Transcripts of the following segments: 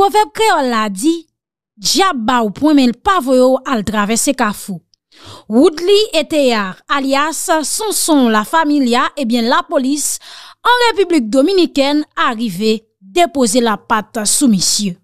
Pover kreol la di, djaba ou pwemen pavoyo al travese kafou. Woodley et Eya alias Sonson la familia e eh bien la polis an Republik Dominiken arive depose la pat sou misye.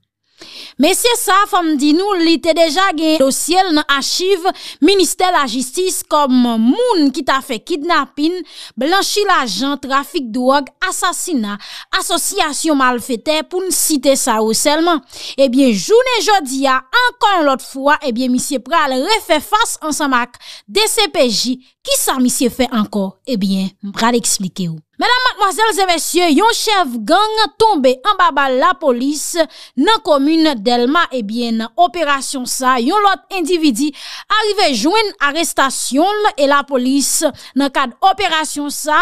Mesye sa, fam di nou li te deja gen dosyel nan achiv minister la jistis kom moun ki ta fe kidnapin, blanchi la jan, trafik duwag, asasina, asosyasyon mal fete pou n site sa ou selman. Ebyen, eh jounen jodia, ankon lot fwa, ebyen eh misye pral refe fas ansamak de sepeji. Ki sa misye fe ankon? Ebyen, pral explike ou. Madame, mademoiselles et messieurs, yon chef gang tombe en babal la polis nan komune Delma. Ebyen, eh operasyon sa, yon lot individi arrive joen arrestasyon e la polis nan kad operasyon sa,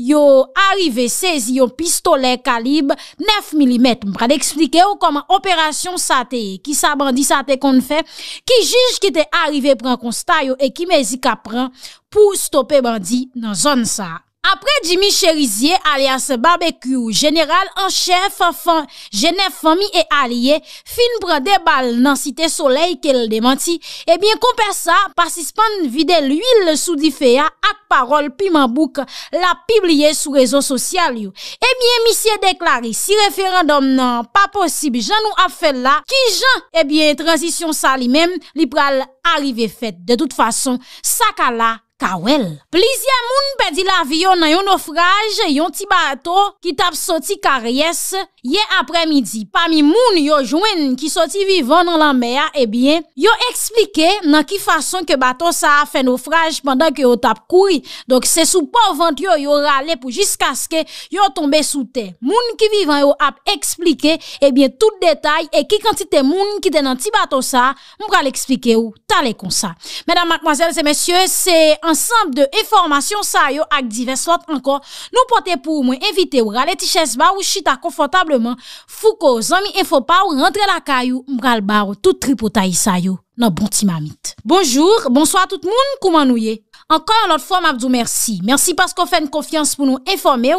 yon arrive sezi yon pistole kalib 9 mm. Mbra de eksplike ou koman operasyon sa te, ki sa bandi sa te kon fe, ki jij ki te arrive pren konsta yo e ki mezi ka pren pou stoppe bandi nan zon sa. Apre Jimmy Cherizier alias Barbeque ou General Anchef, Fafan, Genef, Famy e Aliye fin prade bal nan site Soleil Kel Demanti, ebyen eh komper sa, pasispan vide l'uil sou di feya ak parol Pimambouk la pibliye sou rezon sosyal yo. Ebyen eh misye deklari, si referandom nan pa posib, jan nou ap fel la, ki jan, ebyen eh transisyon sa li men, li pral arive fet. De tout fason, sa ka la. kawel. Plizye moun pedi la vyo nan yon naufraj, yon ti bato ki tap soti karyes ye apre midi. Pami moun yo jwen ki soti vivon nan la mer, ebyen, eh yo eksplike nan ki fason ke bato sa a fe naufraj pandan ke yo tap kouy donk se sou pa ou vent yo, yo rale pou jis kaskè, yo tombe sou te. Moun ki vivon yo ap eksplike ebyen eh tout detay e ki kantite moun ki den nan ti bato sa mbra l'eksplike ou talekon sa. Mèdam, mkwazèl, zè mèsyè, se Ansempe de eformasyon sayo ak divers lot anko nou pote pou mwen evite ou gale tiches ba ou chita konfortableman fuko zomi efo pa ou rentre la kayo mgal ba ou tout tripotayi sayo nan bonti mamit. Bonjour, bonsoi tout moun kouman nou ye. Encore une fois, m'abdou merci. Merci parce qu'on fait une confiance pour nous informer et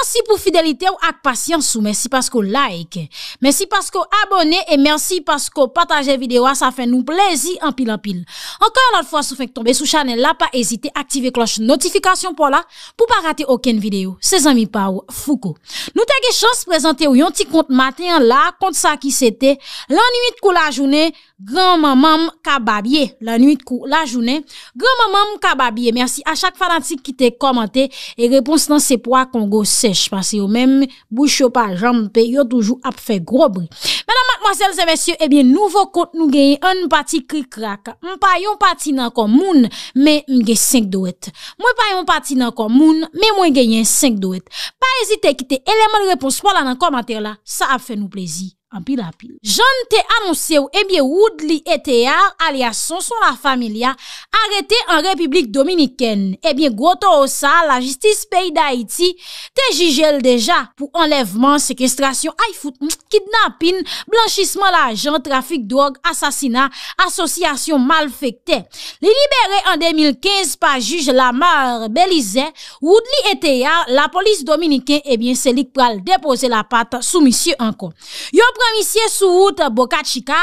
merci pour fidélité ou patience ou merci parce qu'on like. Merci parce qu'on abonnez et merci parce qu'on partage vidéo, ça fait nous plaisir en pile en pile. Encore une fois, si vous tomber sous channel là, pas hésiter à activer cloche notification pour là, pour pas rater aucune vidéo. Ses amis Pao Foucault. Nous t'avons chance de présenter un petit compte matin là, compte ça qui c'était l'ennui de la journée, Gran mamam kababye La nuit kou la jounen Gran mamam kababye Merci a chak fanatik ki te komante E repons nan sepwa kongo sech Pase yo menm boucho pa jampe Yo toujou ap fe grob Madame mademoiselle sepwesye Ebyen eh nouvo kont nou genye Un pati krik krak Mwen pa yon pati nan kon moun Men mwen genye 5 doet Mwen pa yon pati nan kon moun Men mwen genye 5 doet Pa ezite ki te eleman repons Polan nan komante la Sa ap fe nou plezi anpil anpil. Jan te anonsye ou ebyen eh Woodley et Eya alias Sonson la Familia arrete an Republik Dominiken. Ebyen eh Gwoto Osa la Jistis Pei Daiti te jijel deja pou enleveman, sekestrasyon, aifout, kidnapin, blanchisman la jan, trafik drog, asasina, asosyasyon malfekte. Li liberen an 2015 pa juj la Mar Belize Woodley et Eya la Polis Dominiken ebyen selik pral depose la pat sou misye ankon. Yop gwa misye sou wouta Bokachika,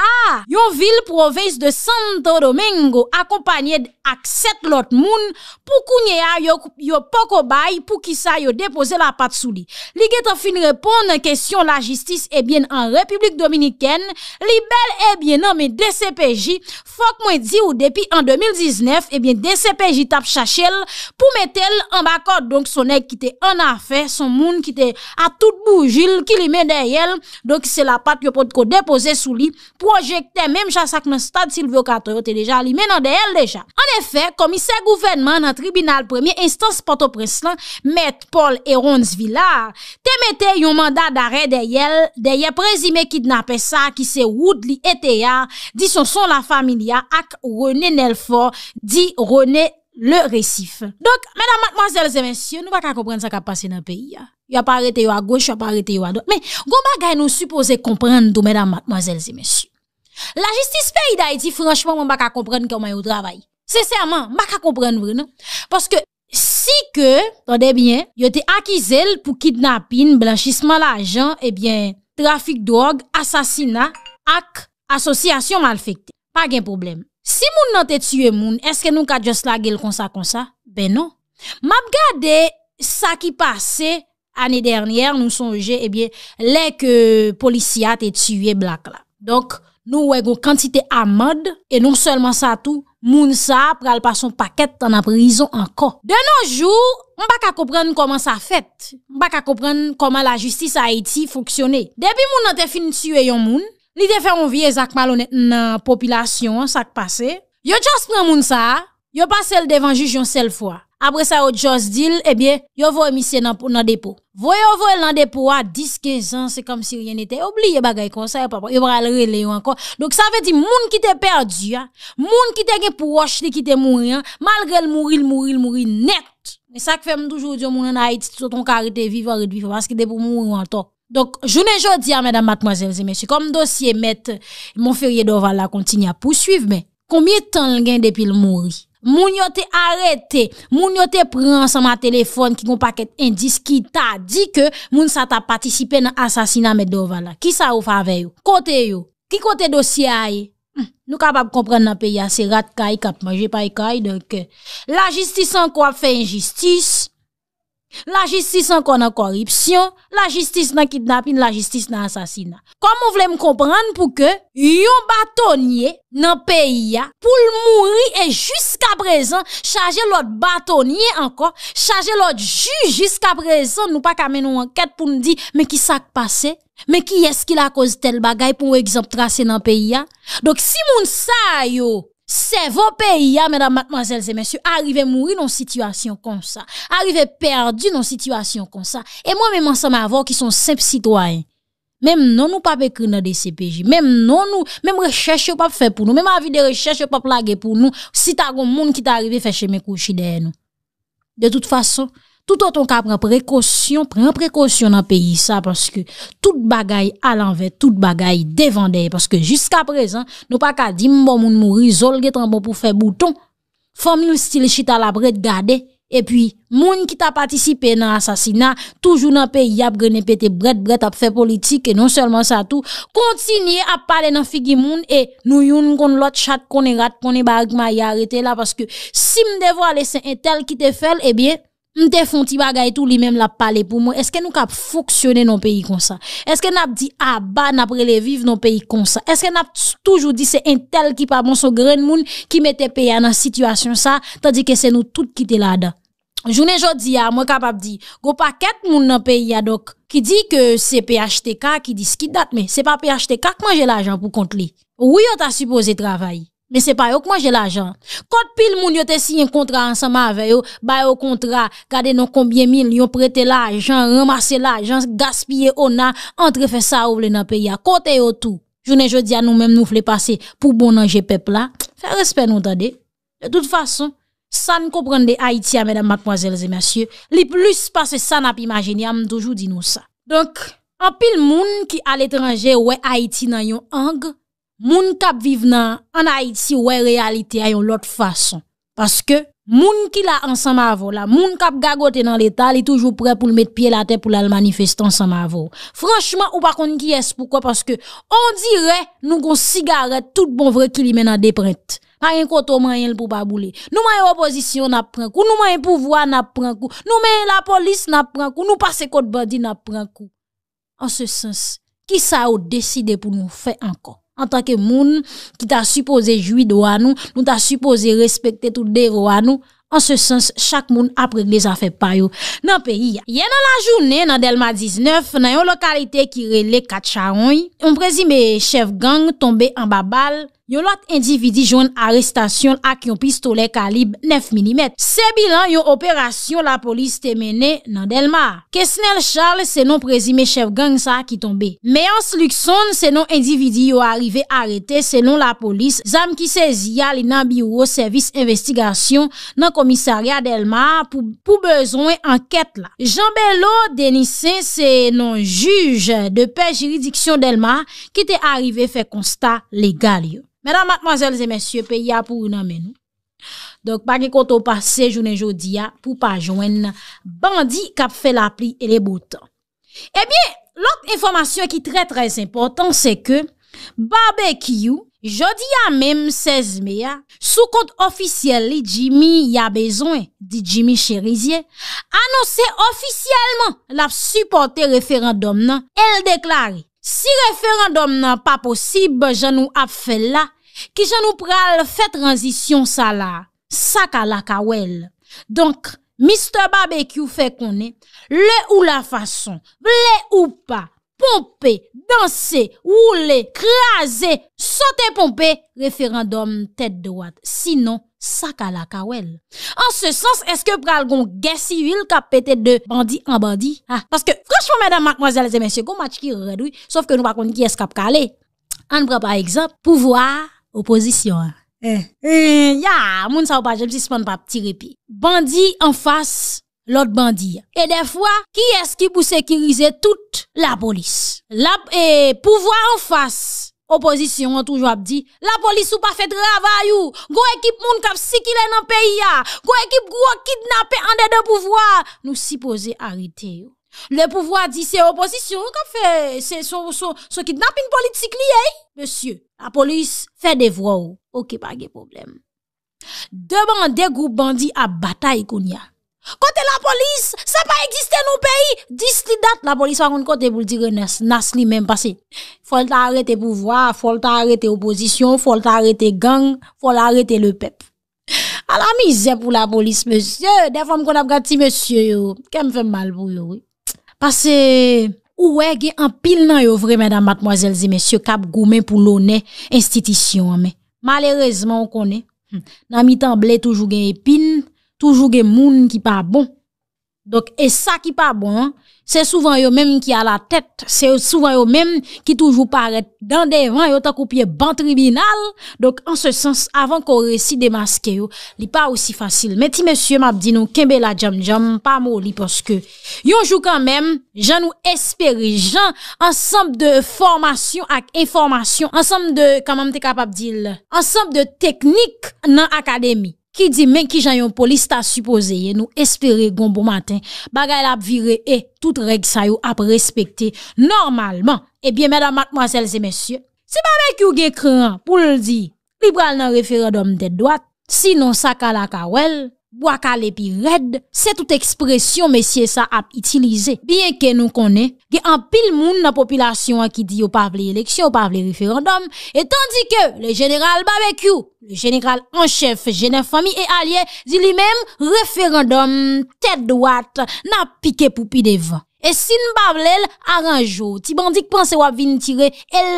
yon vil provens de Santo Domingo, akopanyed ak set lot moun pou kou nye a yo poko bay pou ki sa yo depose la pat sou li. Li geto fin repon nan kesyon la jistis ebyen eh an Republik Dominiken li bel ebyen eh nan men DCPJ fok mwen di ou depi an 2019 ebyen DCPJ tap chache l pou metel an bakot donk son ek kite an afe son moun kite a tout boujil ki li men dey el donk se la pat yo pot ko depose sou li projekte men chasa ak nan stad Silvio Kato yo te deja li men an dey el deja. Fè, komise gouvenman nan tribunal premier, instans pato preslan, met Paul Eron Svilar, temete yon mandat dare deyèl, deyè prezime kidnapè sa, ki se woud li eteya, disonson la familia ak Rene Nelfor, di Rene le Récif. Dok, mèdam matmoazèl zè mensyo, nou baka kompren sa ka pase nan peyi ya. Ya pa arete yo a goch, ya pa arete yo a doj. Men, goma gay nou suppose kompren do mèdam matmoazèl zè mensyo. La justice peyi da yi di, franchman, mou baka kompren ki yo may yo travayi. Seseyman, mak a kompren vre nan. Paske si ke, tonde bien, yo te akizel pou kidnapin, blanchisman la jan, ebyen, eh trafik drog, asasina, ak, asosyasyon malfekte. Pa gen problem. Si moun nan te tue moun, eske nou ka just lagel konsa konsa? Ben non. Map gade sa ki pase, ane dernyer, nou sonje, ebyen, eh lek policia te tue blak la. Donk, nou wego kantite amad, e nou selman sa tou, Moun sa pral pa son paket an ap rizon anko. De noujou, mba ka koupren koman sa fèt. Mba ka koupren koman la jistis Haiti foksyone. Depi moun an te finit siwe yon moun, ni te fè moun viye zak malonet nan popilasyon sak pase, yo jos pran moun sa, yo pa sel devan jujyon sel fwa. Après ça, au Joss dil, eh bien, yo voye emisye nan, nan dépôt. Voye vo el nan à 10-15 ans, c'est comme si rien n'était. Oubliez bagay kon sa, papa, yo ça veut encore. que ça veut qui moun qui te perdu, hein. moun qui te gen qui li qui te mourir hein malgré le mourir le mourir le mourir net. Mais ça qui toujours toujours Haïti, moun en Haïti, iti, ton ton vivre, vivan, parce que que pour mourir en toi. Donc, journée à mesdames, mademoiselles et messieurs, comme dossier mon ferrier d'Oval la continue à poursuivre, mais combien de temps le gain depuis le mourir? Moun yo te arete, moun yo te pran sa ma telefon ki kon paket indis ki ta di ke moun sa ta patisipe nan asasina Medova la. Ki sa ou fave yo? Kote yo? Ki kote dosye a ye? Hmm, nou kapap komprende nan pe ya se rat kay kap majepay kay. La jistisan kwa fe in jistis? La justice encore en corruption, la justice dans kidnapping, la justice dans assassinat. Comment voulez me comprendre pour que yon bâtonnier dans pays pour mourir et jusqu'à présent charger l'autre bâtonnier encore, charger l'autre juge jusqu'à présent nous pas mener une enquête pour nous dire mais qui s'est passé mais qui est-ce qui la cause tel bagay pour exemple tracé dans pays Donc si moun sa yo c'est vos pays, hein, mesdames, mademoiselles et messieurs, arriver mourir dans une situation comme ça, Arrivez perdu dans une situation comme ça. Et moi-même, ensemble avec vous, qui sont simples citoyens, même non nous pas écrire dans des CPJ, même non nous, même recherche pas faire pour nous, même avis de recherche pas plaguer pour nous, si t'as un monde qui t'arrive faire chez mes couches derrière nous. De toute façon, tout an ton ka pren prekosyon, pren prekosyon nan peyi sa, parce ke tout bagay alanve, tout bagay devandeye, parce ke jusqu'a prezen, nou pa ka di mbo moun mou rizol, getranbo pou fe bouton, fomil stil chita la bret gade, e pi moun ki ta patisipe nan asasina, toujou nan peyi ap grene pete bret, bret ap fe politik, e non selman sa tou, kontinye ap pale nan figi moun, e nou yon kon lot chat konen rat, konen bagma yarete la, parce ke si mdevo ale se entel ki te fel, e eh biye, M'te font ti tout lui même la parler pour moi. Est-ce que nous cap fonctionner dans pays comme ça? Est-ce que n'a dit ah bah n'a les vivre dans pays comme ça? Est-ce que n'a toujours dit c'est un tel qui pas bon son grand monde qui mettait pays dans situation ça tandis que c'est nous toutes qui était là-dedans. journée jodi ya, ah, moi moi capable go qui moun que pays ya ah, qui qui dit que c'est PHTK ce qui date mais c'est pas PHTK qui jel l'argent pour compter li. oui on ta supposé travailler mais c'est pas eux qui mangent l'argent. Quand pile moun yo te signé un contrat ensemble avec eux, ba au contrat, gardez non combien millions prêté l'argent, ramasser l'argent, gaspiller on a, entre fait ça ou dans pays à côté au tout. Journée pas à nous-mêmes nous voulons passer pour bon ange peuple là. respect nous tendez. De toute façon, ça ne comprend des Haïti mesdames mademoiselles et messieurs, les plus parce ça n'a pas imaginé, am toujours dit nous ça. Donc, en pile moun qui à l'étranger ouais Haïti dans yon angle moun kap vivna en Haïti une réalité a yon l'autre façon parce que moun qui la ensemble avant les moun kap gagote dans l'état est toujours prêt pour le mettre pied la tête pour la manifester ensemble franchement ou pas contre qui est pourquoi parce que on dirait nous gon cigarette tout bon vrai qui li mène en déprinte pas un koto moyen pour pas bouler nous mayen opposition n'a prend coup nous mayen pouvoir n'a prend coup nous mayen la police n'a prend coup nous passe côte bandit n'a prend coup en ce sens qui ça a décidé pour nous faire encore An tanke moun ki ta suppose jwi do anou, nou ta suppose respekte tout de ro anou. An se sens, chak moun apre glez a fe payo nan peyi ya. Ye nan la jounen nan Delma 19, nan yon lokalite ki rele katcha ony, on prezi me chev gang tombe an babal. Yon lot individi joun arrestasyon ak yon pistole kalib 9 mm. Se bilan yon operasyon la polis te mene nan Delmar. Kesnel Charles se non prezime chev gang sa ki tombe. Means Luxon se non individi yon arrive arete se non la polis. Zam ki se ziya li nan biro servis investigasyon nan komisarya Delmar pou bezon enket la. Jean Belot Denisse se non juj de pe jiridiksyon Delmar ki te arrive fe konsta legal yo. Mèdan matmazèl zè mèsyè pe ya pou ou nan mè nou. Dok pa ki kontou pase jounen jodi ya pou pa jwen nan bandi kap fè la pli e le boutan. Ebyen, eh lòk informasyon ki trè trè zè importan se ke Babè Kiyou jodi ya mèm 16 me ya sou kont ofisyel li jimi ya bezon di jimi chè rizye anonsè ofisyelman la f suportè referandòm nan el deklare si referandòm nan pa posib jen nou ap fè la Ki jan nou pral fè tranzisyon sa la, sa ka la kawel. Donk, Mr. Barbecue fè konè, le ou la fason, ble ou pa, pompe, danse, oule, klaze, sote pompe, referandom tèt de wad. Sinon, sa ka la kawel. An se sens, eske pral gon gè sivil kap pètè de bandi an bandi? Ha, ah, paske, franschman, mèdame, mwazèlèzè, mèsyè, kon match ki rèdouy, saf ke nou pa kon ki eskap kalè. An pral pa egzop, pouvoar, opposition. Hein. Eh, eh ya, moun sa ou pa jem si span pa petit répit. Bandi en face, l'autre bandit. Et des fois, qui est-ce qui pour sécuriser toute la police? La, eh, pouvoir en face. Opposition on toujours a dit, la police ou pas fait travail ou, go équipe moun kap est pays. pays ya, équipe équipe, go kidnappé en de de nous Nous sipoze arrêter, Le pouvoi di se oposisyon, ka fe, se so, so, so ki napin politik li, ey? Monsye, la polis fe devro ou, oh. ou ki pa ge problem. Demande goup bandi a batay kon ya. Kote la polis, se pa eksiste nou peyi, dis li dat, la polis fa kon kote pou li dire nas, nas li men pase. Folta arete pouvoi, folta arete oposisyon, folta arete gang, folta arete le pep. A la mize pou la polis, monsye, defa m kon ap gati, monsye, yo, ke m fe mal pou yo, we? Pase ouwege an pil nan yo vre men dam batmwazel zi men syo kap goumen pou lonen institisyon an men. Malerezman ou konen, hm. nan mi tamble toujou gen epin, toujou gen moun ki pa bon. Donk, e sa ki pa bon, se souvan yo menm ki a la tet, se souvan yo menm ki toujou paret dan devan, yo ta koupye ban tribinal. Donk, an se sens, avan kon resi demaske yo, li pa ou si fasil. Meti mesye mabdi nou, kembe la djam djam, pa mou li poske. Yon jou kan menm, jan nou espere jan, ansemp de formasyon ak informasyon, ansemp de, kan mam te kapab dil, ansemp de teknik nan akademi. Ki di men ki jan yon polis ta suposeye nou espere gon bo maten bagay la ap vire e tout reg sa yo ap respekte normalman. E eh biye men a matmwansel se men sye, se pa men ki ou gen krean pou l di, liberal nan referadom de doat, sinon sa ka la ka wel. Waka le pi redd, se tout ekspresyon mesye sa ap itilize. Bien ke nou konen, ge an pil moun na popilasyon an ki di yo pavle eleksyon, pavle referandom, et tanti ke le general Babekou, le general anchef, genèf fami e alye, di li menm referandom, tèdouat, na pike poupi devan. E sin pavle el, aranjou, ti bandik panse wap vin tire, el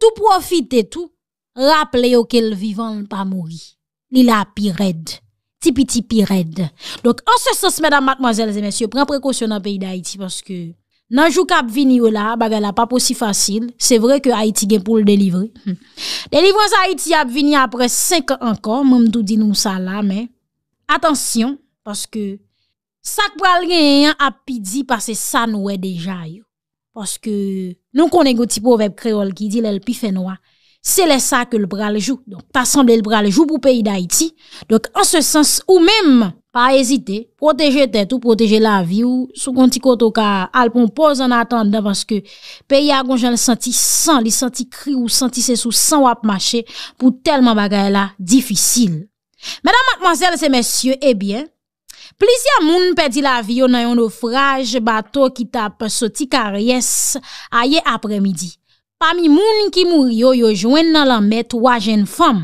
tou profite tou, raple yo ke l vivan pa mouri, li la pi redd. Tipi tipi red. Donc, anse sos, mesdames, mademoiselles et messieurs, pren prekosyon nan peyi de Haiti. Parce que nanjou ka ap vini ou la, baga la pa posi fasil. Se vre ke Haiti gen pou l'delivre. Delivre anse Haiti ap vini apre 5 an kon. Moun tou di nou sa la, men. Atensyon, parce que sakpou al gen yon ap pidi pase sa noue deja yo. Parce que nou konen gouti pou vep kreol ki di lel pi fenoa. Se le sa ke l bral jou, ta sanble l bral jou pou peyi da iti, dok an se sens ou mem pa ezite, proteje tet ou proteje la vi ou sou konti koto ka alpon poz an atan davans ke peyi agon jan senti san, li senti kri ou senti se sou san wap mache pou telman bagay la difisil. Medan matmazel se mesye, ebyen, plizia moun pedi la vi ou nan yon ofraj batou ki tap soti karyes a ye apremidi. Pami moun ki mouri yo yo jwen nan lanmet wajen fam.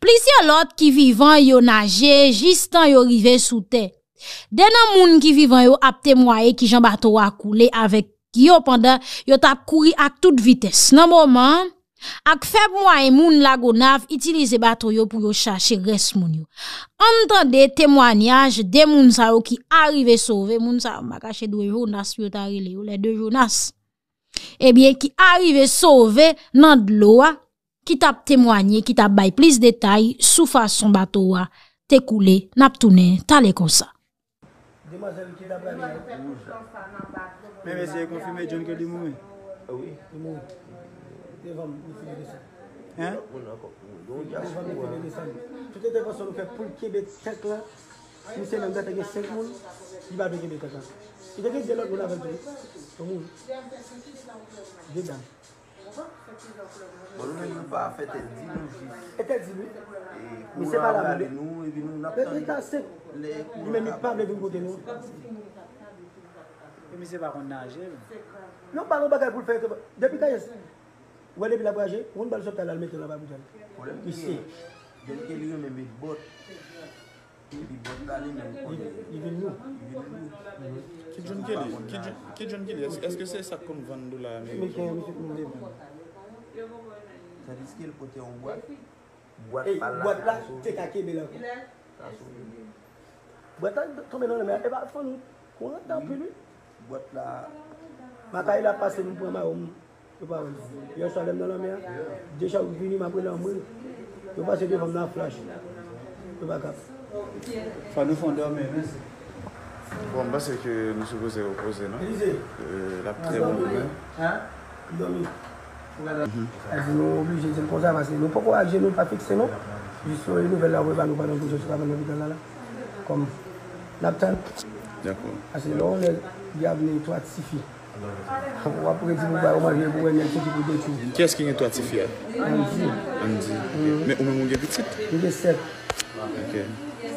Plisi alot ki vivan yo nage jistan yo rive sou te. Denan moun ki vivan yo ap temwaye ki jan bato wakule avek yo pandan yo tap kuri ak tout vites. Nan mouman ak feb mouay moun lagonav itilize bato yo pou yo chache res moun yo. Antan de temwanyaj de moun sa yo ki arrive sove moun sa yo makache dwe jounas yo tarile yo le dwe jounas. Ebyen eh ki arive sove nan dlo a Ki tap temwanye, ki tap bay plis detay Sou fason batowa te koule naptounen talekon sa Deme se konfime joun ke di mou Ewi, di mou Te vam moun ki de sa He? Moun akop moun De moun ki ah de sa Toute te pason nou fe pou kibet sek la Mwen se nan mwen teke sek moun, li ba begye mwen kata. Li teke delot mwen la ven pe. Ton moun. Dey dan. Bol mwen mwen pa a fet el di nou. E tel di nou. E kouran la ven nou, e vin nou nap ten. E kouran la ven nou. E mwen se pa kon nage. Non pa mwen baka koul fe. Depi kaya se. Wale vi la braje, woun bal jok talal mette la va mwen. Mwen se. Gen ke li mwen mwen mwen bot. Gen ke li mwen mwen mwen bot. ki di bot gali men, yi vil nou ki joun ke li, eske se sa kon vandou la men? sa riske l pote yon wad wad la, te kake be la wad la, to men nan l men, e ba atfon nou kon atan pou nou wad la, maka yon la pase yon pou an man oum, yon sa dem nan l men jesha ou vini man pou nan oum yon pase yon fom nan flash yon bak ap Fwa nou fwande ame vese Fwa mba se ke nou sou boze opoze nan E lise E lapte yon Ha? Doni E zi nou oblije zi pou zavase Nou poko aje nou pa fikse nan Jiswe yon nou vel lawe banou banon Kou zi sou avan yon vidan lala Kom Lapte an Dyan kou Ase lon lè Di avne yon twat sifi Wapou gen di nou ba Wajen pou en yon Kou gen tou Kè sken yon twat sifi an An di An di Men ou mwen mwen gen bitit Gen gen set Ok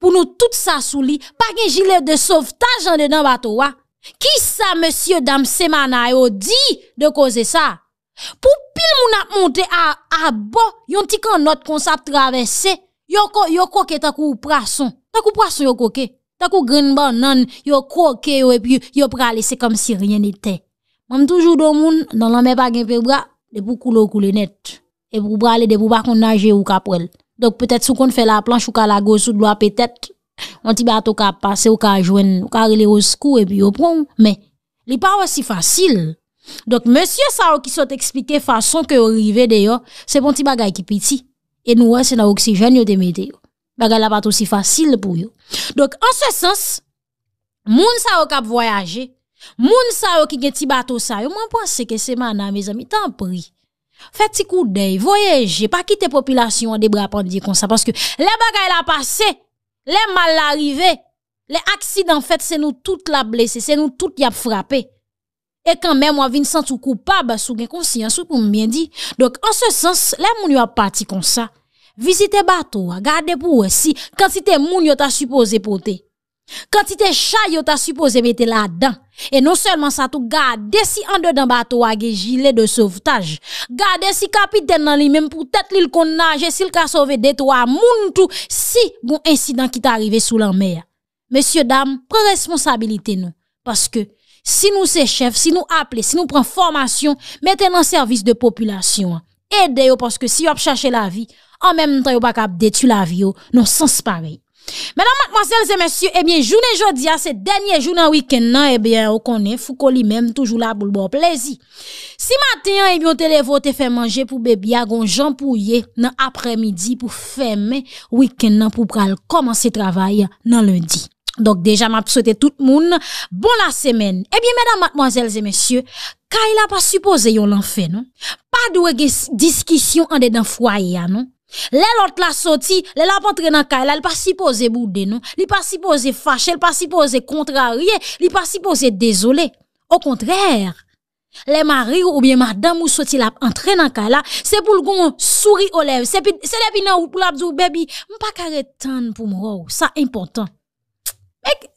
pou nou tout sa souli, pake jilè de sov tajan de nan bato wa. Ki sa monsye dam semanay o di de koze sa? Pou pil moun ap monte a bo, yon ti kan not kon sa travesse, yo koke takou prason, takou prason yo koke, takou grin ban nan, yo koke yo epi yo prale, se kom si ryen ite. Moun toujou do moun, nan lame pake febra, de pou koule ou koule net, e pou prale de pou bakon nage ou kapwel. Donc peut-être si on fait la planche ou la gauche ou doigt, peut-être on petit bateau qui passer ou qui joindre ou qui au secours et puis au prend mais n'est pas aussi facile. Donc monsieur ça qui saute expliqué façon que arrivé d'ailleurs, c'est un petit bagage qui petit et nous c'est dans oxygène yo te Bagage la pas aussi facile pour eux Donc en ce sens moun sa qui voyager, moun sa qui un petit bateau ça, moi pense que c'est mana mes amis, tant pis. Faites petit coup d'œil, voyagez, pas quitter population des bras pendus comme ça parce que les bagages la passé, les mal arrivés, les accidents fait c'est nous toutes la blessée, c'est nous toutes y a frappé. Et quand même on vient sans tout coupable sous conscience ou pour bien dit. Donc en ce sens, les gens a parti comme ça. Visitez bateau, regardez pour si quand moun yon t'a supposé porter. Kantite chay yo ta supose mette non bon la dan E non selman sa tou gade si ande dan bato a ge jile de sovtaj Gade si kapiten nan li menm pou tet li l kon nage Si l ka sove deto a moun tou Si moun insidan ki ta arrive sou lan mer Mesye dam, pre responsabilite nou Paske si nou se chef, si nou aple, si nou pren formasyon Mette nan servis de populasyon Ede yo paske si yo ap chache la vi An menm tan yo baka ap detu la vi yo Non sens parey Madame, mademoiselles et messieurs, eh bien, jounen jodia, se denye jounen wikennan, eh bien, ou konen, fukou li menm toujou la boulbou, plezi. Si matenyan, eh bien, ou televote fè manje pou bebi agon jampouye nan apremidi pou fèmè wikennan pou pral komanse travay nan lundi. Dok deja, map souwete tout moun, bon la semen. Eh bien, madame, mademoiselles et messieurs, kaila pa suppose yon lan fè, non? Pa dwege diskisyon ande dan fwaya, non? Les la sorti, les la rentré dans la caille, elle pas supposé boude non, elle pas supposé fâcher, elle pas supposé contrarier, elle pas supposé désolé. Au contraire, les maris ou bien madame ou sorti la entrer dans la là, c'est pour le sourire aux lèvres, c'est c'est les ou pour la dire baby, pas carrément pour moi, oh, ça important.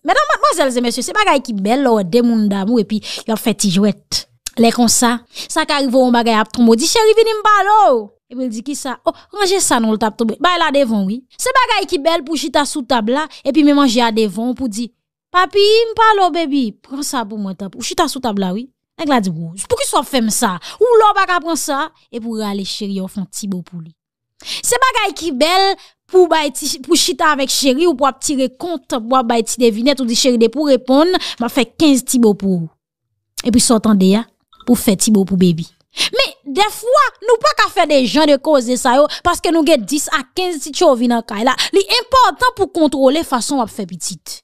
Mesdames, et messieurs, c'est pas qui belle ou oh, des mondes d'amour et puis il a fait tijouette. Les comme ça, ça qui arrive au bagaille à tomber. Dis chérie, venez me oh il me dit qui ça Oh, range ça dans le tape tomber. Bah là devant oui. C'est bagaille qui belle pour chita sous table là et puis me manger à devant pour dire "Papi, me parle bébé, prends ça pour moi tap. Ou chita sous table là oui." Elle dit "Pour qui soit fait ça Ou l'on pas prendre ça et pour aller chérie on font petit beau pour lui." C'est bagaille qui belle pour bah, pour chita avec chérie ou pour tirer compte, pour faire bah, des devinette ou dit chéri de pour répondre, m'a fait 15 tibo pour. Et puis sortant de ya pour faire beau pour bébé. Mais des fois, nous pas qu'à faire des gens de cause de ça parce que nous avons 10 à 15 petites choses dans le là. L'important pour contrôler façon à faire petite.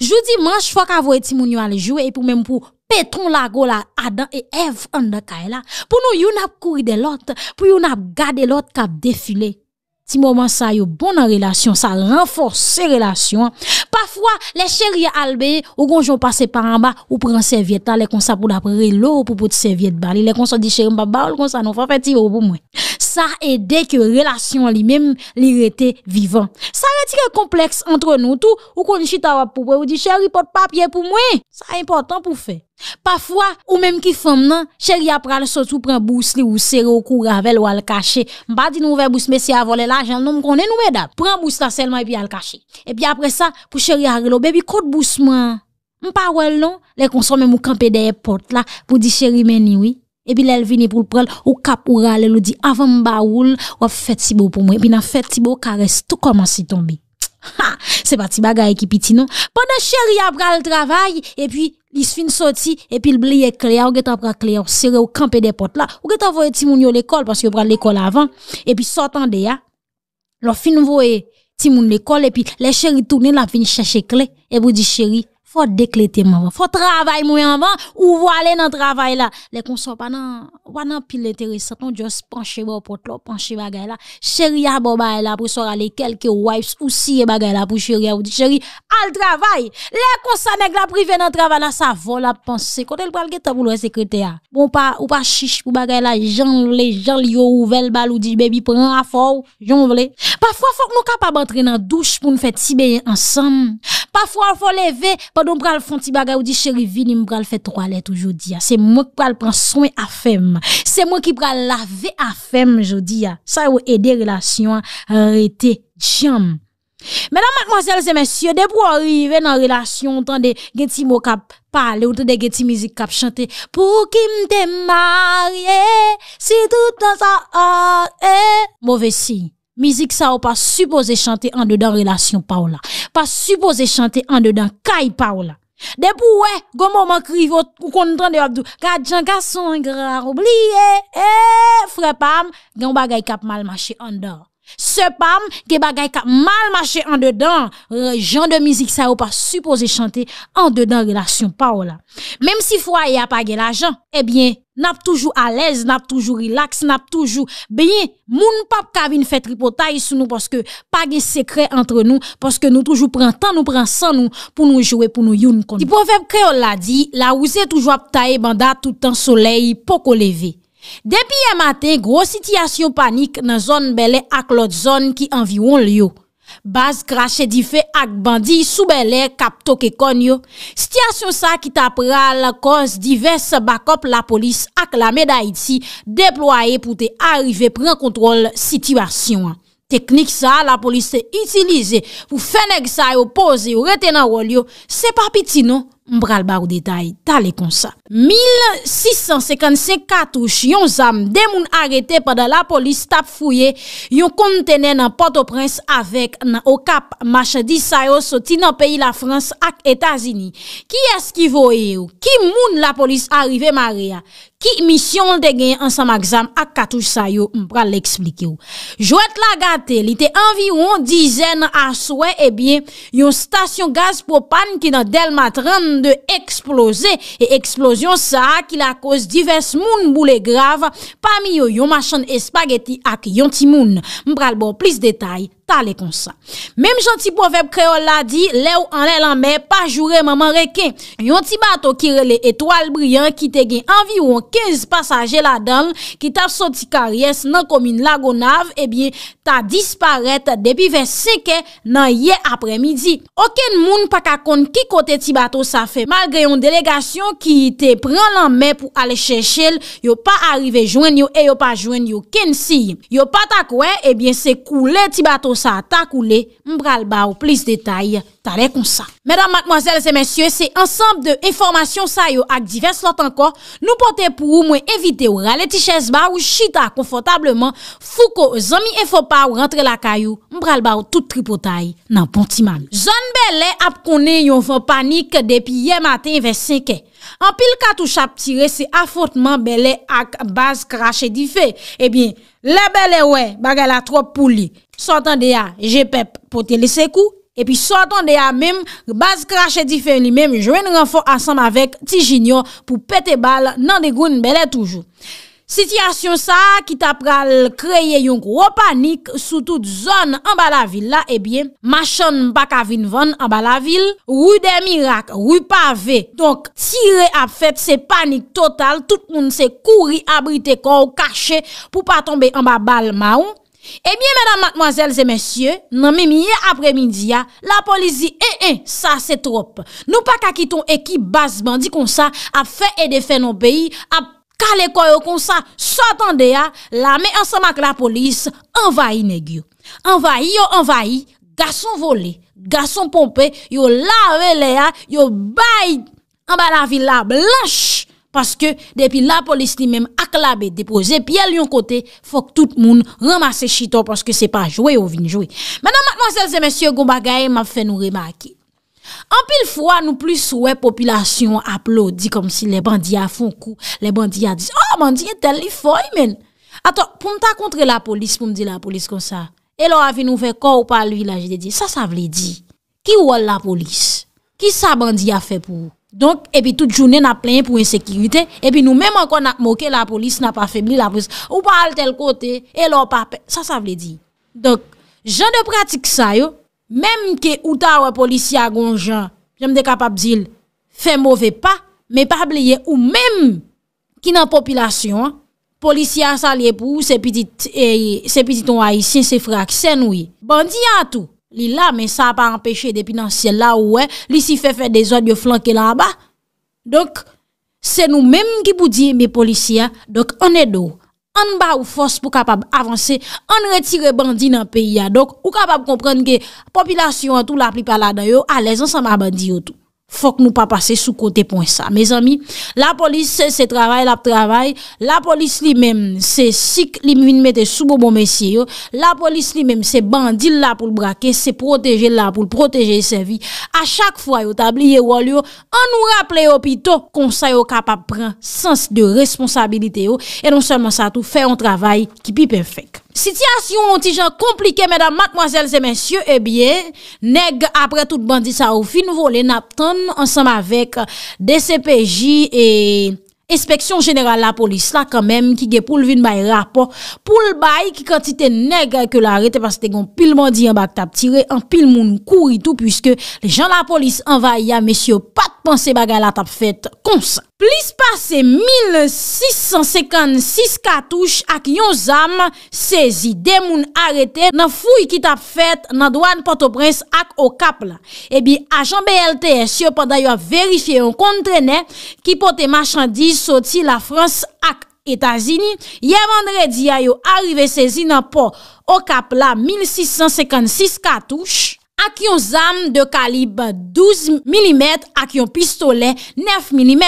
Jeudi dimanche, fois qu'à voir ti moun aller jouer et pour même pour Pétron, la gola Adam et Eve en dans là. Pour nous, yon a couru de l'autre, pour yon a gardé l'autre a défilé ça moment sa yo bon relation, renforce sa relations. Parfois, Parfois les à albe, ou gonjon passe par en bas ou prend serviette, le konsa pour dapre l'eau ou pou pour te serviet bali, le konsa di chéri baba ou le ça non fa feti ou pou mwen. ça ». que relation relation li même li rete Ça Sa retire complexe entre nous tout, ou kon chita wap pou ou di porte-papier pour moi ». ça est important pour faire. Pafwa ou menm ki fem nan, chery ap pral sotou pren bous li ou sere ou kou ravel ou al kache Mba di nou ve bous mesi avole la jan non mkonen nou me dat Pren bous la selman epi al kache Epi apre sa pou chery a rilo, bebi kote bous man Mpa wèl non, le konson menm ou kampe deye port la pou di chery meni oui Epi lèl vini pou pral ou kap ou rale lo di avan mba woul wap fèt si bo pou mwen Epi nan fèt si bo ka res tout koman si tombi c'est pas ti qui piti non. Pendant chéri après le travail, et puis, ils fin sorti, et puis il l'blie clair, ou geta pris clair, serre au campé des potes là, ou geta tout ti moun à l'école, parce que pris l'école avant, et puis sortant de voir tout le ti à l'école, et puis les chéri tourne la viennent chercher clé, et vous dit chéri, Fwa deklete mwen van... Fwa travay mwen van... Ou wale nan travay la... Lè kon so pa nan... Wana pil l'interesan... Ton dios panche bo potlo... Panche bagay la... Cheria bo bagay la... Pou sor ale kelke wapes... Ou siye bagay la... Pou cheria ou di cheri... Al travay... Lè kon sa neg la privè nan travay la... Sa vol apansè... Kote l'palke tabou lwè sekrete ya... Ou pa chiche pou bagay la... Janvle... Janvle yo ouvel bal ou di... Bebi pren a fow... Janvle... Pafwa fok mou ka pa batre nan douche... Poun fè Pendant on je fais un petit ou dit chérie, vini, prend fait trois lettres aujourd'hui. Hein. C'est moi qui prends soin à femme. C'est moi qui prends laver à femme aujourd'hui. Hein. Ça, va aider relation à hein. arrêter. Jam. Mesdames, mademoiselles et messieurs, dès fois arriver dans relation, entendez, des petits mots cap parler, entendez, des petites musiques cap chanter. Pour qui me marié, si tout dans ça, eh, mauvais signe. Musique ça pas supposé chanter en dedans relation Paula. Pas supposé chanter en dedans caille Paola. Depuis ouais, go moment crié ou kon de Abdou, gad jan garçon gras oublié. Eh frère pam, bagay kap mal en dedans. Se pam, ge bagay ka mal mache an dedan, jan de mizik sa ou pa suppose chante an dedan relasyon pa ou la. Mem si fwa e apage la jan, ebyen, eh nap toujou alez, nap toujou relaks, nap toujou benye, moun pap kavin fet ripotay sou nou paske page sekre entre nou, paske nou toujou pren tan nou pren san nou pou nou jowe, pou nou youn konou. Ti profep kre ou la di, la ou se toujou ap taye banda toutan soley poko levey. Depi yè e matè, gros sityasyon panik nan zon belè ak lot zon ki anviwoun liyo. Baz krashe di fe ak bandi sou belè kap toke konyo. Sityasyon sa ki tapra la kos divers bakop la polis ak la Medayiti deploaye pou te arrive pren kontrol sityasyon. Teknik sa la polis se itilize pou fene gsa yo pose yo retenan wonyo, se pa piti nou. mbra l barou detay. Ta le kon sa. 1655 katouche yon zam de moun arete padan la polis tap fouye yon kontene nan Port-au-Prince avek nan okap machadi sayo soti nan peyi la Frans ak Etazini. Ki eski voye yo? Ki moun la polis arive ma rea? Ki misyon l degen an samak zam ak katouche sayo? Mbra l leksplike yo. Jouet la gate, li te envioun dizen aswe ebyen yon stasyon gaz pou pan ki nan del mat rande de eksplose. E eksplosyon sa akil akos divers moun mboule grav. Pamiyo yon machan espageti ak yon timoun. Mbralbo, plis detay. ale konsa. Mem jan ti povep kreol la di, le ou ane lanme pa jure maman reke. Yon ti bato ki rele etoal brian ki te gen anvi ou an 15 pasaje la dan ki eh ta soti karyes nan komine lagonav, e bie ta disparet depi 25 nan ye apremidi. Oken moun pa kakon ki kote ti bato sa fe. Malgre yon delegasyon ki te pren lanme pou ale chechel yo pa arrive jwen yo e yo pa jwen yo ken si. Yo pa takwe, e eh bie se koule ti bato sa tak ou le mbral ba ou plis detay talè kon sa. Mèdame, mèdame, mèdame, mèdame, se ansampe de informasyon sa yo ak divers lot anko, nou pote pou ou mwen evite ou ralè tichèz ba ou chita konfortableman, fou ko o zon mi enfo pa ou rentre la kayou, mbral ba ou tout tripotay nan pontiman. Zon belè ap konè yon vò panik depi yè matè yon vè seke. An pil katou chap tire se afotman belè ak baz krashe di fe. Ebyen, le belè wè bagè la trop pou li. Sotan de a, je pep pou te lese kou. E pi sotan de a, mèm, baz krashe di fè ni mèm, jwen renfò asanm avèk ti jinyon pou pète bal nan de goun belè toujou. Sityasyon sa, ki tap pral kreye yonk wopanik sou tout zon an bala vil la, e bie, machan mpa kavin von an bala vil, wou de mirak, wou pavè. Donk, tire ap fèt se panik total, tout moun se kouri abrite kòw kache pou pa tombe an bal bal ma ou. Ebyen mèdam mwazèl zè mèsyè, nan mèmiye apre mindiya, la polizi e e, sa se trop. Nou pa kakiton ekip basman di konsa ap fe e defen nou peyi, ap kale koyo konsa, sa tande ya, la mè ansan mak la polis, envayi negyo. Envayi yo envayi, gason vole, gason pompe, yo la wele ya, yo bayi anba la vila blanche. Paske depi la polis li men ak labe depoze, pi el yon kote, fok tout moun ramase chiton paske se pa jowe ou vin jowe. Mè nan matman zèl zè mèsyè Goumba Gaye m ap fè nou remaki. An pil fwa nou plis ouè popilasyon aplodi kom si le bandi a fon kou, le bandi a dis, Oh, bandi yon tel li foy men. Atok, pou m ta kontre la polis pou m di la polis kon sa, el ou avi nou vekò ou pa lwi la jide di, sa sa vli di. Ki ou wòl la polis? Ki sa bandi a fè pou ou? Donk, epi tout jounen na plen pou insekiriten, epi nou menm ankon na mokè la polis na pa febli la polis, ou pa al tel kote, e lor pa pe, sa sa vle di. Donk, jen de pratik sa yo, menm ke ou ta wè polis ya gonjen, jen de kapap zil, fe mouve pa, menm pa bleye, ou menm ki nan popilasyon, polis ya salye pou se pitit, eh, se pitit onwa isye, se frak, se nouye, bandi ya tout. Li la men sa pa empèche depinansyen la ou wè, li si fè fè de zon yo flanke la ba. Donk, se nou mèm ki pou diye mi polisyen, donk anè do. An ba ou fòs pou kapab avanse, an retire bandi nan peyi ya. Donk, ou kapab komprende ki, popilasyon an tou la pli pala dan yo, alè zon sa ma bandi yo tout. Fok nou pa pase sou kote pon sa. Mez ami, la polis se se travay, la travay. La polis li mem se sik li min mette sou bo bon mesye yo. La polis li mem se bandil la pou l'brake, se proteje la pou l'proteje se vi. A chak fwa yo tabliye walyo, an nou rapple yo pi to konsay yo kapap pren sens de responsabilite yo. E non seman sa tou fe yon travay ki pi perfek. Sityasyon onti jan komplike, mèdam, matmoazel, se mèsyo, ebyè, neg apre tout bandi sa oufi nouvo lè napton ansam avèk DCPJ e Espeksyon Genera la Polis la kamèm ki ge pou l'vin bay rap, pou l'bay ki kantite neg ke l'arete pas te gon pil bandi yon bak tap tire, an pil moun kouri tou pwiske le jan la polis anva ya mèsyo pat. Pense bagay la tap fet konsa. Plis pase 1656 katouche ak yon zam sezi demoun arete nan fou yi ki tap fet nan douan patoprens ak okap la. Ebi ajan BLTS yo pa dayo a verifiye yon kontrene ki pote machandise soti la Frans ak Etazini. Ye mandredi a yo arive sezi nan pot okap la 1656 katouche. ak yon zam de kalib 12 mm, ak yon pistolet 9 mm.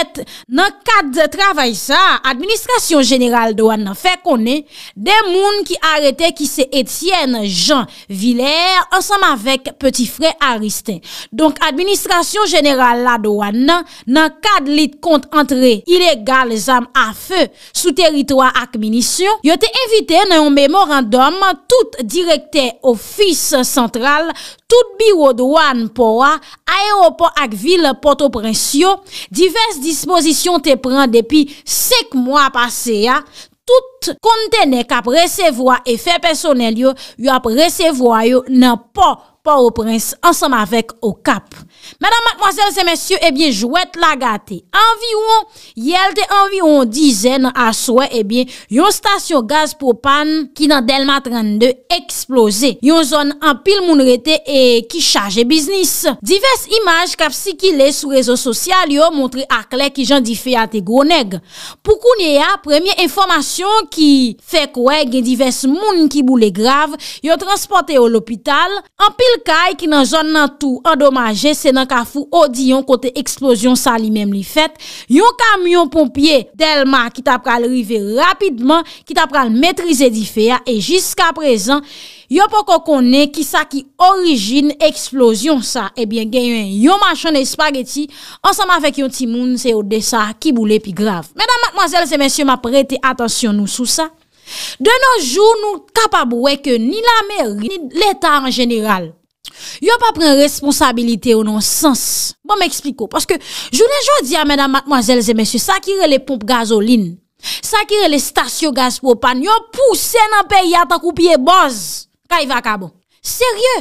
Nan kat travay sa, administrasyon jeneral do an nan fe konen, de moun ki arete ki se Etienne Jean Villers, ansam avek Petit Fré Aristin. Donk administrasyon jeneral la do an nan, nan kat lit kont entre ilegal zam a fe, sou teritwa ak minisyon, yo te evite nan yon memorandum, tout direkte ofis central, tout biwo dwan pouwa, ayeropon ak vil potoprensyon, divers disposisyon te pren depi sek mwa pase ya, tout kontene kap resevoa efè personel yo, yo ap resevoa yo nan pouwa. Port-au-Prince, ansanm avek o kap. Madame, mademoiselles et messieurs, eh bien, jouette la gâte. Envi ou yelte envi ou dizè nan asouè, eh bien, yon stasyon gaz propane ki nan delma 32 eksplose. Yon zon an pil moun rete e ki chaje biznis. Divers imaj kap si ki lè sou rezo sosyal, yon montre ak lè ki jan di fè a te gro nèg. Poukoun ye a, premye informasyon ki fè kouè gen divers moun ki boule grav, yon transportè ou l'opital, an pil Ilkay ki nan zon nan tou endomaje se nan ka fou odi yon kote eksplosyon sa li mem li fet. Yon kamyon pompye delma ki ta pral rive rapidman, ki ta pral metrize di fea. E jiska prezan, yon poko kone ki sa ki orijin eksplosyon sa. Ebyen gen yon yon machon de spageti ansanman fek yon timoun se yon desa ki boule pi grav. Medan matmazel se mensyon ma prete atasyon nou sou sa. De nou joun nou kapabwe ke ni la meri ni leta an general. Yo pa pren responsabilite ou nan sens Bo m ekspliko Paske jounen joun di a mena matmazelze mesye Sakire le pomp gazolin Sakire le stasyon gaz pou opan Yo pouse nan peyi atak ou piye boz Kaye va ka bon Serye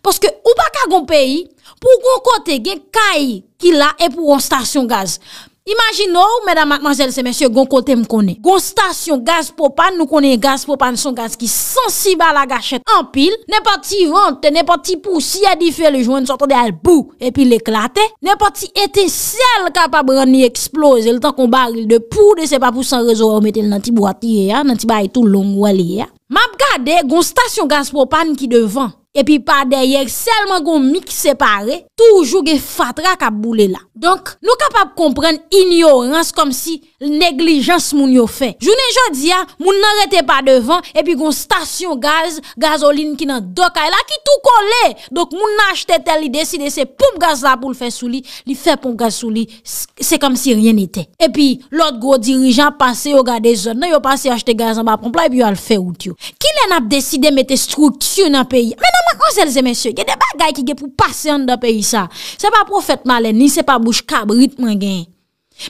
Paske ou pa ka gon peyi Pou kon kote gen kaye ki la e pou an stasyon gaz Pou kon kote gen kaye ki la e pou an stasyon gaz Imagin nou, mèdam akmanjèl se mèsyè, gon kote m konè. Gon stasyon gaz popan, nou konè gaz popan son gaz ki sensi ba la gachet anpil. Nè pati vante, nè pati poussi a di fè le joun, sotan de albou, epi l'eklate. Nè pati eten sèl kapab rani eksplose, l'tan kon baril de poudè, se pa poussan rezor ou metel nan ti bwati e ya, nan ti bay tou long wali e ya. Map gade, gon stasyon gaz popan ki devan. epi pa deyer selman goun mik separe, toujou ge fatra kap boule la. Donk, nou kapap kompren ignorans kom si Neglijans moun yo fe. Jounen jodi ya, ah, moun nan rete pa devan, epi yon stasyon gaz, gazolin ki nan do ka, yon la ki tou kole. Dok moun nan achete tel, li deside se poum gaz la pou l fe souli, li fe poum gaz souli, se kom si rien ite. Epi, lot gro dirijan pase yo gade zon, nan yo pase achete gaz an ba, poum la epi yo al fe ou tiyo. Ki lè nap deside mette struksyon an peyi? Menan mwen konselze menso, gen de bagay ki gen pou pase an da peyi sa. Se pa pou fèt malen, ni se pa bouj kab ritman genye.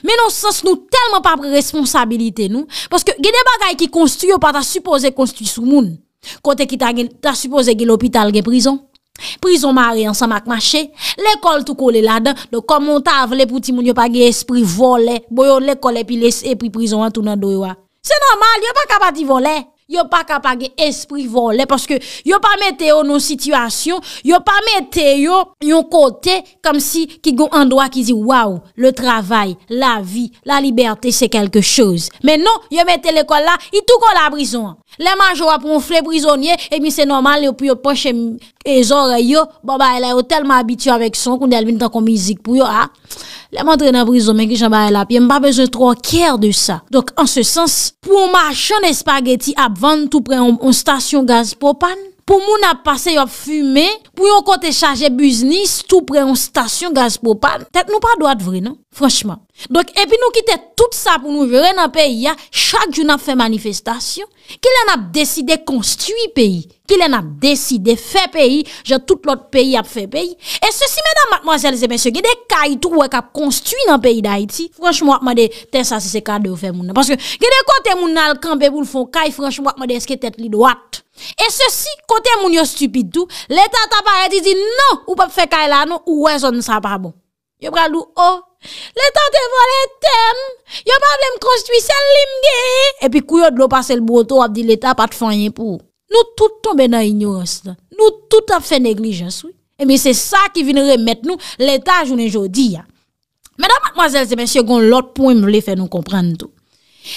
Menon sas nou telman pa pre responsabilite nou. Paske gede bagay ki konstu yo pa ta supose konstu sou moun. Kote ki ta supose ge l'opital gen prison. Prison ma re ansan mak mache. L'ekol tou kole la dan. Do komon ta avle pou ti moun yo pa ge espri vole. Boyon l'ekole pi lesse pri prison an tou nan doyo a. Se normal yo pa kapati vole. yo pa kapage espri vole, paske yo pa mette yo nou situasyon, yo pa mette yo yon kote, kam si ki go an doa ki zi, waw, le travay, la vi, la liberte, se kelke chose. Menon, yo mette l'ekola, yi tou kon la brison. Le manjwa pou moun fle brisonye, e mi se normal, yo pou yo poche, yo pou yo poche, E zon re yo, babay ah. la yo telman abityo avèk son koun de alvin tan kon mizik pou yo, ha? Le mwen trena vri zon men ki jan bay la pi, mba bezon tro kèr de sa. Dok, an se sens, pou mwa chan espageti ap vande tou prey an stasyon gaz propan, pou moun ap pase yo ap fume, pou yo kote chaje buznis tou prey an stasyon gaz propan, tèt nou pa do ad vre nan, franschman. Donk epi nou kite tout sa pou nou vre nan peyi ya Chak joun ap fe manifestasyon Kile nan ap deside konstuy peyi Kile nan ap deside fe peyi Je tout l'ot peyi ap fe peyi E sosi mena matmazelize menso Gede kay tou wak ap konstuy nan peyi da iti Franchmou ap made te sa se se kade ou fe moun Parce ke gede kote moun nan alkan Beboun fon kay franchmou ap made eske tet li do at E sosi kote moun yo stupidou Le ta ta pare ti di Non ou pa fe kay la non Ou wè son sa pa bon Yo pralou o oh, Le tante vole tem, yo a pas me construire celle li Et puis puis pi de yo le pase l broto ap l'État l'Etat pat fanyen pou. pour. tout tous tombons l'ignorance, nous Nous tout avons fait négligence, oui. Et mais c'est ça qui vient remettre l'État l'État jounen aujourd'hui. Mesdames, mademoiselles et messieurs, l'autre point me voulait faire nous comprendre tout.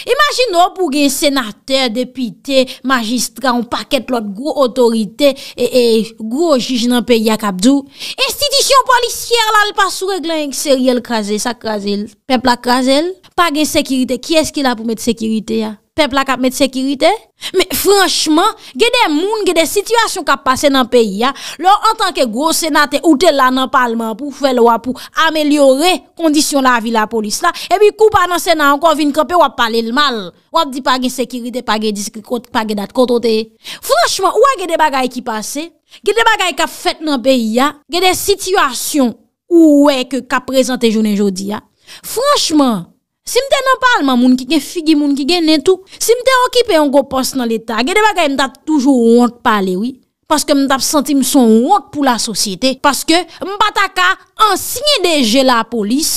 Imagin nou pou gen senater, depite, magistra ou paket lòt gwo otorite e, e gwo jiji nan peyi akabdou Estidisyon polisyèr lal pa sou reglen yon seryèl krasè, sa krasèl Pèmpla krasèl, pa gen sekirite, ki eski la pou met sekirite ya? Peplak ap met sekirite. Me franchman, ge de moun, ge de situasyon kap pase nan peyi ya, lor an tanke gwo senate ou tel la nan palman pou fèl wap pou amelyore kondisyon la avi la polis la, ebi koupa nan senat an kon vin kapè wap pale l mal. Wap di pa gen sekirite, pa gen diskri, pa gen atkotote. Franchman, wak ge de bagay ki pase, ge de bagay kap fèt nan peyi ya, ge de situasyon ou wèk kap prezante jounen jodi ya. Franchman, Si mte nan palman moun ki gen figi moun ki gen netou, si mte okipe yon go pos nan l'Etat, gede bagay mte ap toujou ront pale wii. Paske mte ap senti mson ront pou la sosyete. Paske mba ta ka ansinye deje la polis,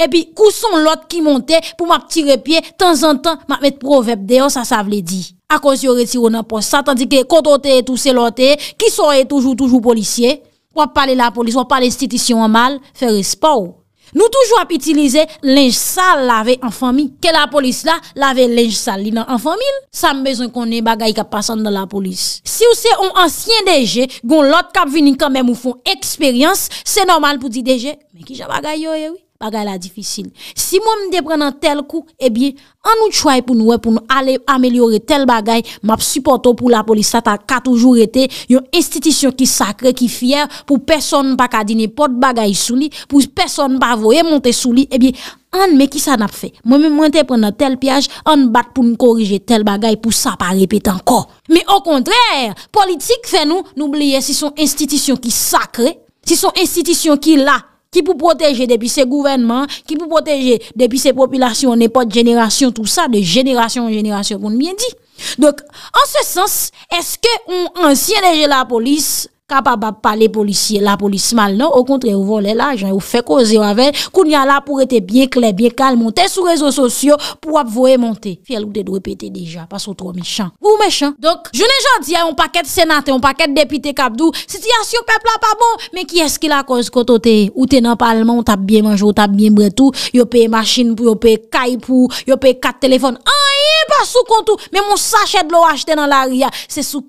epi kouson lot ki monte pou map tire pie, tan zan tan ma met proverb deyon sa sa vle di. A kon si yo retiro nan pos sa, tandi ki kontote etou selote, ki soye toujou toujou polisye, wap pale la polis, wap pale institisyon an mal, fere sport wou. Nou toujou ap itilize lenj sal lave en famil, ke la polis la lave lenj sal li nan en famil. Sa m bezon konen bagay ka pasan nan la polis. Si ou se on ansyen deje, gon lot kap vini kamen mou fon eksperyans, se normal pou di deje, men ki ja bagay yo ye eh wii. la difficile. Si moi me prends tel coup, eh bien, on nous choisit pour nous pour nous aller améliorer tel bagay, m'a supporter pour la police ça a toujours été une institution qui sacrée qui fière pour personne pas qu'à pas de bagay sous lui, pour personne pas voyer monter sous lui, eh bien, on mais qui ça n'a fait Moi-même, moi, prendre tel piège, on bat pour nous corriger tel bagay pour ça pas répéter encore. Mais au contraire, politique fait nous, n'oubliez si son institution qui sacrée, si son institution qui là, qui peut protéger depuis ces gouvernements, qui peut protéger depuis ces populations, n'est pas de génération, tout ça, de génération en génération, on bien dit. Donc, en ce sens, est-ce que un ancien la police Kap ap ap pale polisye la, polis mal non? nan, bon. ou kontre ou vole la, jan ou fe koze yo ave, koun ya la pou rete bie kle, bie kal, monte sou rezo sosyo pou ap voe monte. Fiel ou de dwe pete deja, pas ou tro mechan. Ou mechan. Donk, jounen jan di ya yon paket senate, yon paket depite kapdou, si ti yas yo pepla pa bon, men ki eski la koz koto te? Ou te nan palman, ou tap bie manjou, ou tap bie bretou, yo peye maschine pou, yo peye kaipou, yo peye kat telefone, an yi pas sou kontou, men moun sachet blou achete nan la ria, se sou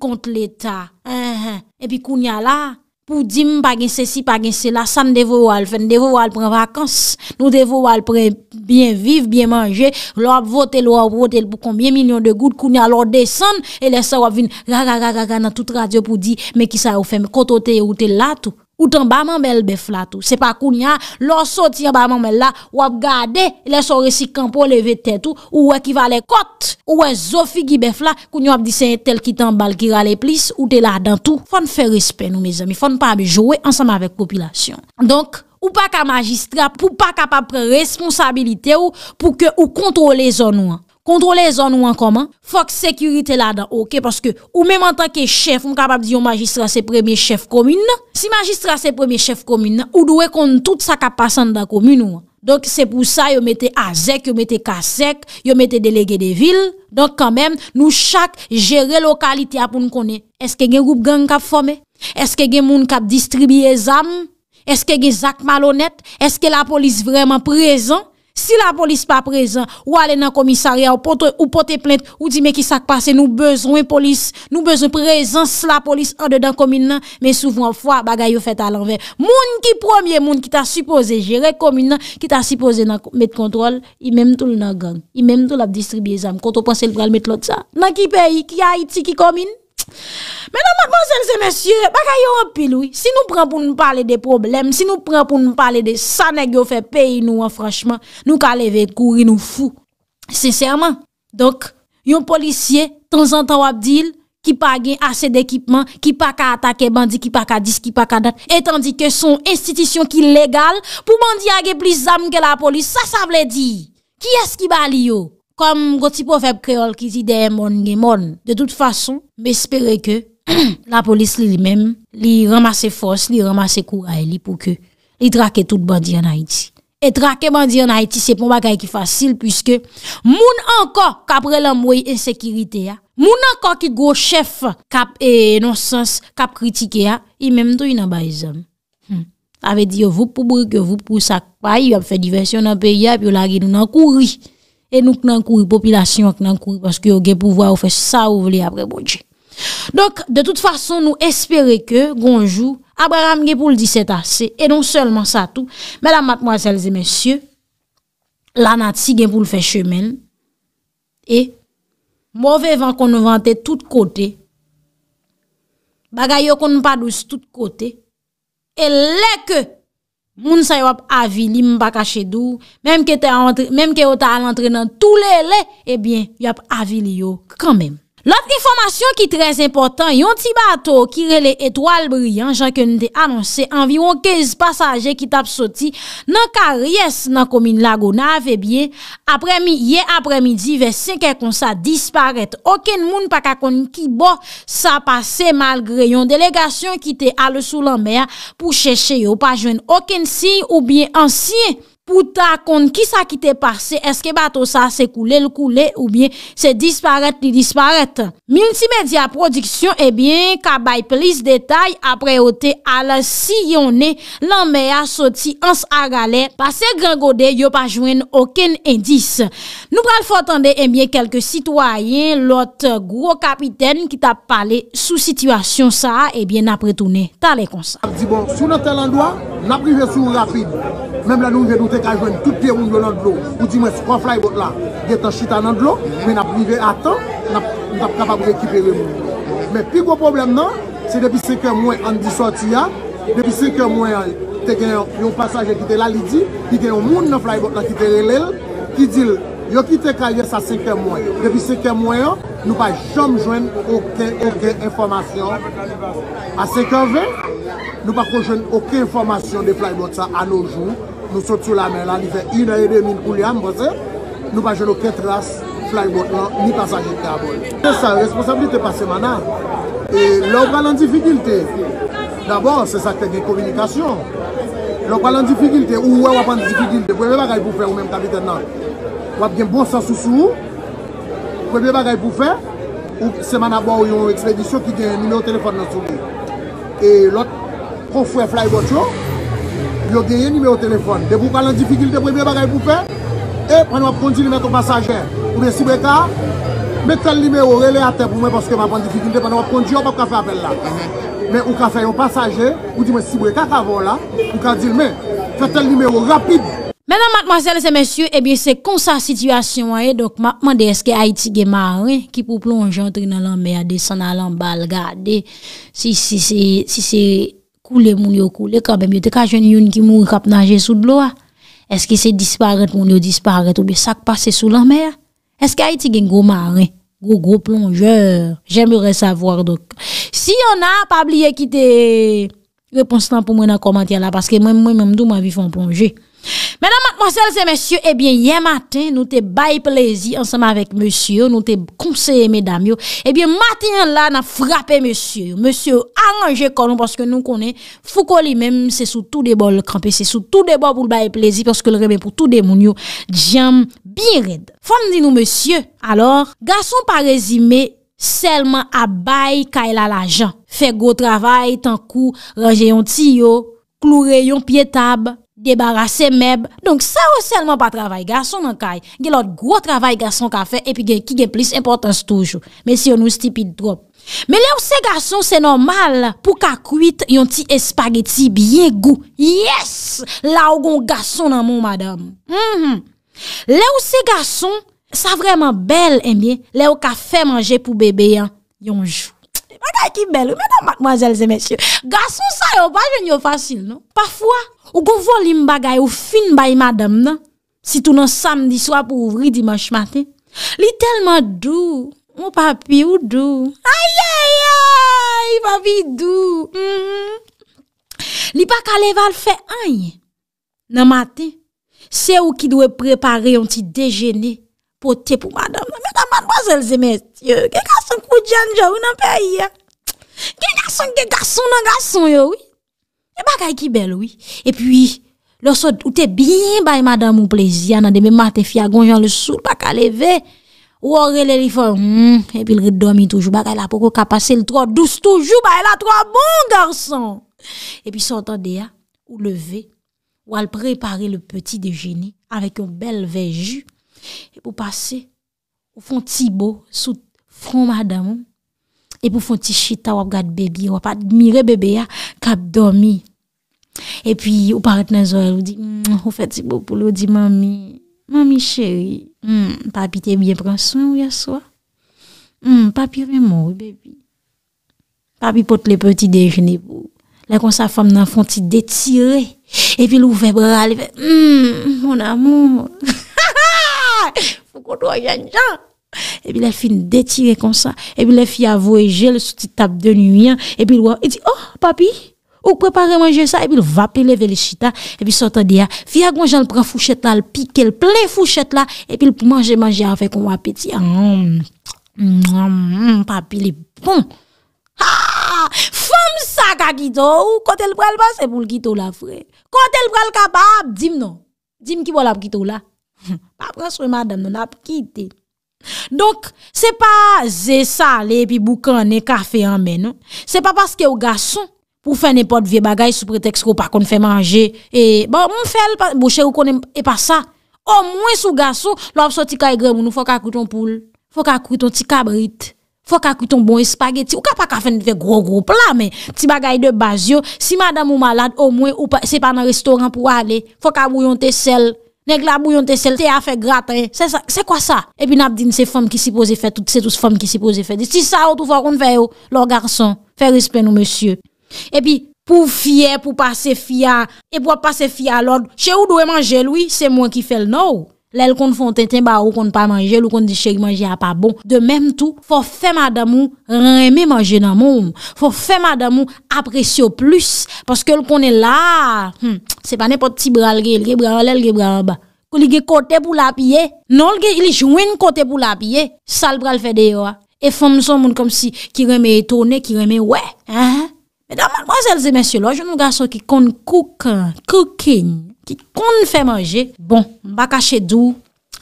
E pi kounya la, pou di m bagen se si bagen se la, san devou al fen, devou al pren vakans, nou devou al pren bien viv, bien manje, lou ap vote lou ap vote pou konbyen milyon de gout, kounya lou desen, e lesa wap vin rara rara rara nan tout radio pou di, meki sa ou fen, koto te ou te latou. Ou tan ba man bel bef la tou. Se pa koun ya, lor soti an ba man bel la, wap gade, leso resi kampo leve te tou. Ou wè kiva le kot, ou wè zofi gi bef la, koun yo ap disen tel ki tan bal kira le plis, ou de la dan tou. Fon fè respè nou me zemi, fon pa bejowe ansanm avèk popilasyon. Donk, ou pa ka magistrap, ou pa ka pa pre responsabilite ou, pou ke ou kontrole zon ou an. Kontrolè zon ou an koman, fok sekurite la da oke, paske ou mèm an tanke chef, m kapap di yo magistra se premiè chef komine. Si magistra se premiè chef komine, ou dwe kon tout sa kap pasan da komine ou an. Donk se pou sa, yo mette azèk, e yo mette kasek, yo mette delege de vil. Donk kamèm, nou chak jere lokalite apoun kone. Eske gen goup gen kap fome? Eske gen moun kap distribye zam? Eske gen zak malonèt? Eske la polis vreman prezant? Si la polis pa prezen, ou ale nan komisaryen, ou pote plente, ou di me ki sak pase, nou bezon e polis, nou bezon prezen, se la polis an de dan kominen nan, men souvan fwa bagay yo fet alan ven. Moun ki promye, moun ki ta suppose jere kominen nan, ki ta suppose nan met kontrol, imem tou luna gang, imem tou la distribye zan, koto panse lugal met lot sa. Nan ki peyi, ki a iti, ki komine. Menan madman, zelze, monsye, baka yon apilou Si nou pran pou nou pale de problem Si nou pran pou nou pale de sa negyo Fe peyi nou an franchman Nou ka leve kouri nou fou Sincerman Donk, yon polisye, tan zantan wap dil Ki pa gen ase de ekipman Ki pa ka atake bandi, ki pa ka dis, ki pa ka dat Etan di ke son institisyon ki legal Pou bandi age plis zame ke la polis Sa sa vle di Ki eski bali yo Kom goti pou feb kreol ki zideye moun nge moun, de tout fason, me espere ke la polis li li mem, li ramase fos, li ramase kou ae li pou ke li drake tout bandi an Haiti. E drake bandi an Haiti, se pou bagay ki fasil, pwiske moun anko kapre lan mwenye insekiritè ya, moun anko ki gwo chef kap enonsans, kap kritike ya, i memdou yon abay zan. Hmm. Ave di yo vup pou brik, yo vup pou sakpay, yo ap fe diversyon an pe ya, pi yo lage nou nan kouri. et nous n'en courir population n'en courir parce que avez pouvoir ou faire ça ou après bon Dieu. Donc de toute façon nous espérons que bonjour Abraham gué pour le 17 assez et non seulement ça tout mais la mademoiselles et messieurs la nati pour le faire chemin et mauvais vent qu'on inventait tout côté bagaille qu'on pas douce tout côté et les que Moun sa yo ap avi li mbaka chedou, menm ke yo ta alantre nan tou le le, ebyen, eh yo ap avi li yo kwa menm. Lantre informasyon ki trez importan, yon ti bato ki rele etwal bryan, janken de anonsen, anviron kez pasaje ki tap soti nan karyes nan komin lago na avebyen, apremi ye apremi di ve se kekon sa disparet, oken moun pa kakon ki bo sa pase malgre yon delegasyon ki te ale sou la mer pou cheche yo pa jwen oken si ou bien ansiye. pou ta akonde ki sa ki te pase eske bato sa se koule, le koule ou bien se disparete, li disparete multimedya prodiksyon e eh bien kabay plis detay apre ote al si yon ne lan me a soti ans agale pase grangode yo pa jwen oken endis nou pral fotande e eh bien kelke sitwayen lot gro kapiten ki ta pale sou situasyon sa e eh bien apre toune, tale konsa di bon, sou nan tel an doa la prive sou rapide, mem la nou ve dote se ka jwen tout pi roun blon an glou, ou di mwes kon fly bot la, ge tan chita nan glou, men ap nivè atan, an ap kapab re ekipere moun. Men pi gwo problem nan, se depi 5 an mwen an di sorti ya, depi 5 an mwen an, te gen yon pasajen kite lalidi, ki gen yon moun nan fly bot la kite relèl, ki dil, yo kite kanyes sa 5 an mwen, depi 5 an mwen an, nou pa jom jwen okey okey informasyon. A 5 an mwen, nou pa kon jwen okey informasyon de fly bot sa an noujoum, nou sot sou la men la li fe inayere min kou li yam bo te nou pa jeno ket las fly bot nan mi pasajet te a non. bon se sa responsablite pa semana e lò w pa lan difigilte d'abon se sa te gen kouminikasyon lò w pa lan difigilte ou w w apan difigilte pou e be bagay pou fe ou menm tabite nan w ap gen bon sa sou sou pou e be bagay pou fe ou semana bo ou yon ekspedisyon ki gen mimeyo telefon nan soube e lot kon fwe fly bot yo yo gyeye nimeyo telefon, de pou kalan difikil te preme bagay pou fe, e, pan wap kondi nimeyo ton pasajer, ou men sibe ka, men tel nimeyo rele ate pou men, paske ma pan difikil te, pan wap kondi yo, pa pa ka fe apel la. Men ou ka faye yon pasajer, ou di men sibe ka kavon la, ou ka dil men, fe tel nimeyo rapide. Menan mat masyari se mesyou, ebye eh se konsa situasyon e, dok ma mande eske Haiti ge marwen, ki pou plonjantri nan lan meyade, san nan lan balgade, si si si si si, Koule moun yo koule kabem, yo te ka jen yon ki moun kap nage sou dlo a. Eske se disparet moun yo disparet ou bi sak pase sou la mer? Eske a iti gen gwo mare, gwo plongeur? Jèmère savoar do. Si yon a, pabliye ki te reponsan pou mwen a komant ya la, paske mwen mwen mwen mdou mwen vivon plonge. Menan matman sel se mensyo Ebyen yen maten nou te bayi plezi Ansama vek mensyo Nou te konseye men damyo Ebyen maten la na frape mensyo Mensyo ananje konon Pwoske nou konen fukoli men Se sou tout de bol krampi Se sou tout de bol pou bayi plezi Pwoske lremen pou tout de moun yo Djam bin red Fon di nou mensyo Gal son pa rezime selman abay Kay la la jan Fe go travay tan kou Raje yon tiyo Klou reyon pye tabe debarase meb, donk sa mhm. eh yo selman pa travay gason nan kay, ge lot gro travay gason ka fe, epi ge ki ge plis importans toujou, men si yo nou stipid drop. Men le ou se gason se normal, pou ka kuit yon ti espageti biye gou, yes, la ou gon gason nan moun madame. Le ou se gason, sa vreman bel enbyen, le ou ka fe manje pou bebe yon, yon jou. De mada ki bel ou, men nan mademoiselle se mesye, gason sa yo pa jenyo fasil, pafwa, Ou konvo li m bagay ou fin bay madam nan, si tou nan samdi swa pou ouvri dimash maten. Li telman dou, ou papi ou dou. Ayayay, papi dou. Mm-hmm. Li pa kaleval fe anye nan maten, se ou ki dwe prepare yon ti dejeni, poti pou madam nan. Meta man wazel zemes yo, ge gason kou djan jo ou nan pe aye. Ge gason, ge gason nan gason yo ou. Et bagaille qui belle oui. et puis lorsque où ou te bien by madame ou plaisir dans de me mate fia gonjan le sou, pas ka lever. ou ore l'éléphant li et mm, e pi toujours bah toujou, bagay la poko ka pase l tro douce toujours bah la trois bon garçon. et puis s'entende à hein, ou lever ou elle préparer le petit déjeuner avec un bel verre jus, et pour passer, au font Thibaut sous front madame, et pour faire petit chita ou regarder bébé ou admirer bébé hein, a cap dormi et puis ou parent dans oreille ou dit hmm, on fait si beau pour lui dit mamie mamie chérie Papi, hmm, papi t'es bien prend soin hier soir mm, papi vraiment oui bébé papi porte les petits déjeuners. Là, quand sa femme dans font détirer. Et puis, l'ouvre bras, elle fait, hmm, mon amour. Faut qu'on doit y E pi lè fi n detire kon sa E pi lè fi avou e jè lè sou ti tab de nuyen E pi lè wè E di oh papi Ou kwepare manje sa E pi lè vape lè vele chita E pi sotan di ya Fi agon jan l pran fouchet la L pike l ple fouchet la E pi l pou manje manje afe kon wapeti Papi lè bon Fom sa kakito Kote l pral base pou l kito la fre Kote l pral kabab Dime non Dime ki bol ap kito la Papran sou e madame non ap kite Donk se non. bon, pa ze sale epi boukane kafe yon menon Se pa paske ou gason pou fene pot vie bagay sou preteks ko pa kon fene fene manje Bon moun fel boche ou konen e pa sa Ou mwen sou gason lopso ti kaye gremoun nou fok akwiton poule Fok akwiton ti kabrit Fok akwiton bon espageti Ou ka pa ka fene fene gro gro pla men Ti bagay de bazyo Si madame ou malade ou mwen ou se pa nan restoran pou ale Fok akwiton te sel Nèk la bouyon te sel, te a fe gratre, se kwa sa? E pi nap din se fom ki si pose fe, tout se tou se fom ki si pose fe. Disi sa ou tou fwa koun fe yo, lor garson, fe rispe nou monsye. E pi pou fye, pou pase fye, e pou pase fye alon, che ou do e manje lwi, se mwen ki fel nou. Lè l kon foun ten ten ba ou kon pa manje, lè l kon di chèk manje a pa bon. De menm tou, fò fè madamou reme manje nan moun. Fò fè madamou apresyo plus. Paske l kon e la, hmm, se pa nepot ti bral ge, l ge bral lè l ge bral ba. Kou li ge kote pou la piye, non l ge ili jwen kote pou la piye. Sal bral fè deyo a. E fòm son moun kom si ki reme etone, ki reme wè. Mè daman mwazèl zè mèsyo lò, joun mwazèl ki kon kouk, koukèn. Ki kon fè manje, bon, baka chèdou,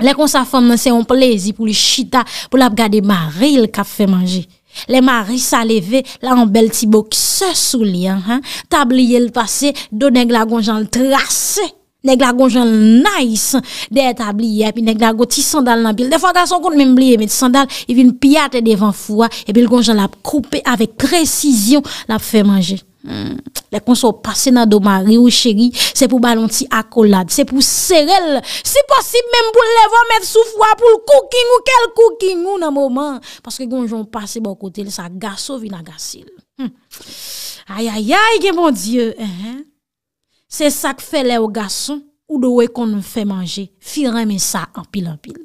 lè kon sa fè manse yon plezi pou li chita, pou lè ap gade mari lè ka fè manje. Lè mari sa leve, lè an bel ti bok se soulyan, tabliye lè pase, do nèk la gonjan lè trase, nèk la gonjan lè nays, de tabliye, pi nèk la go ti sandal nan, pi lè defan tason kon mè mbliye, mi ti sandal, i vin piyate devan fwa, epi lè gonjan lè ap koupe, avè kresizyon, lè ap fè manje. Hmm. Lè kon sou pase nan domari ou chéri Se pou balonti akolad Se pou serel Se posib mèm pou lèvan mèv sou fwa Pou l'koukin ou kel koukin ou nan mouman Paske kon joun pase bo kote Lè sa gaso vi nan gasil Ayayay gen mon die Se sak fe lè ou gason hmm. Ou do we kon nou fe manje Fi reme sa anpil anpil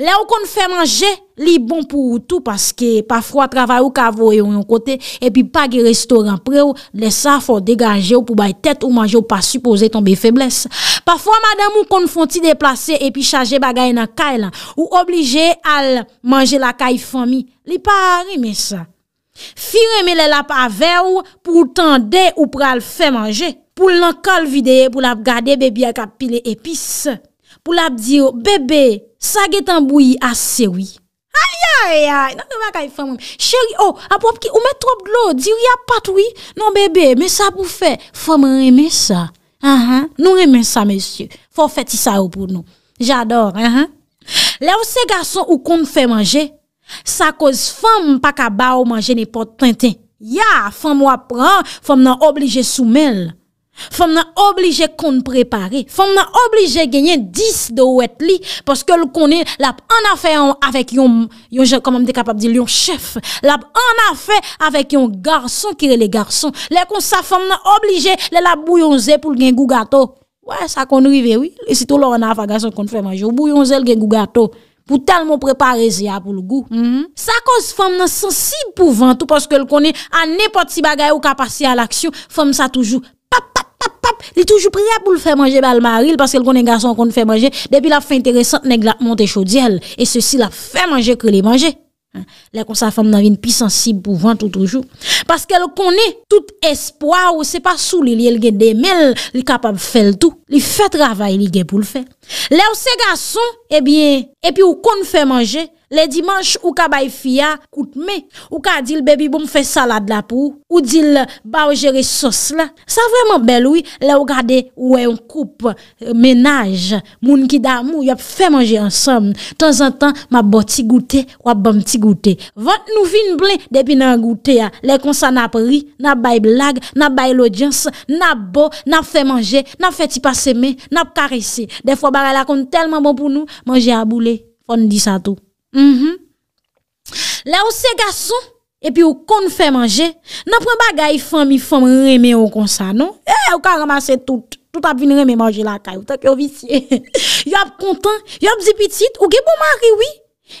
Lè ou kon fè manje, li bon pou ou tou paske pafwa travay ou kavoy ou yon kote, epi pa ge restoran pre ou, lè sa fò degaje ou pou bay tèt ou manje ou pa supose ton be feblesse. Pafwa madèm ou kon fò ti deplase epi chaje bagay nan kay lan, ou oblige al manje la kay fòmi, li pa rime sa. Fi reme lè la pa ver ou pou tande ou pou al fè manje, pou lankal videye, pou la gade beby akap pile episse. ou lap diyo, bebe, sa ge tanbouye ase wye. Wi. Ayayayay, nan nou wakay fèm wèm. Chèri, ou, oh, apop ki, ou mè trob glò, diyo yap wi pat wye. Wi. Nan bebe, mè sa pou fè, fèm wè remè sa. Anhan, nou remè sa, mèsyè. Fò fè ti sa wè pou nou. J'ador, anhan. Lev se gason ou kon fè manje, sa koz fèm pa ka ba wè manje nèpò tèntè. Ya, fèm wè pran, fèm nan oblige soumel. Femme n'a obligé qu'on préparer. Femme n'a obligé gagner 10 de wetli parce que le connaît l'a en affaire avec yon yon comment on capable de dire yon chef. L'a en affaire avec yon garçon qui est les garçons. Les comme sa femme n'a obligé les la bouillonzer pour le goût gâteau. Ouais, ça qu'on arrive oui. Et si tout le on a affaire garçon qu'on fait manger bouillonzer gagner goût gâteau pour tellement préparer à pour le goût. Mm-hmm. Ça cause femme nan sensible pour vent parce que le connaît à n'importe si bagay ou passer à l'action, femme ça toujours Li toujou pria pou l fè manje bal maril Paske l konen gason kon fè manje Depi la fè interesant nèk la monte chodiel E se si la fè manje kre li manje Lè kon sa fèm nan vin pi sensib pou vant ou toujou Paske l konen tout espwa Ou se pa sou li li el gen demel Li kapab fè l tou Li fè travay li gen pou l fè Lè ou se gason eh Epi ou kon fè manje Le dimanche, ou ka bay fiya, koutme. Ou ka dil bebi boum fe salade la pou. Ou dil ba ou jere sos la. Sa vreman bel ouy, le ou kade ouwe yon koup euh, menaj. Moun ki damou, yop fe manje ansom. Ton zan tan, ma bo ti goute, wap bom ti goute. Vot nou vin blen depi nan goute ya. Le konsa na pri, na bay blag, na bay lodyans. Na bo, na fe manje, na fe ti pase me, na pa karese. Defo bare la kon telman bon pou nou, manje a boule. On di sa tou. Mhm. Le ou se gason E pi ou kon fè manje Nan pren bagay fèm Fèm remè ou kon sa non? e, Ou ka ramase tout Tout ap vin remè manje la kay Ou tep yo vitye Yo ap kontan Yo ap zipitit Ou gen bon pou manje wè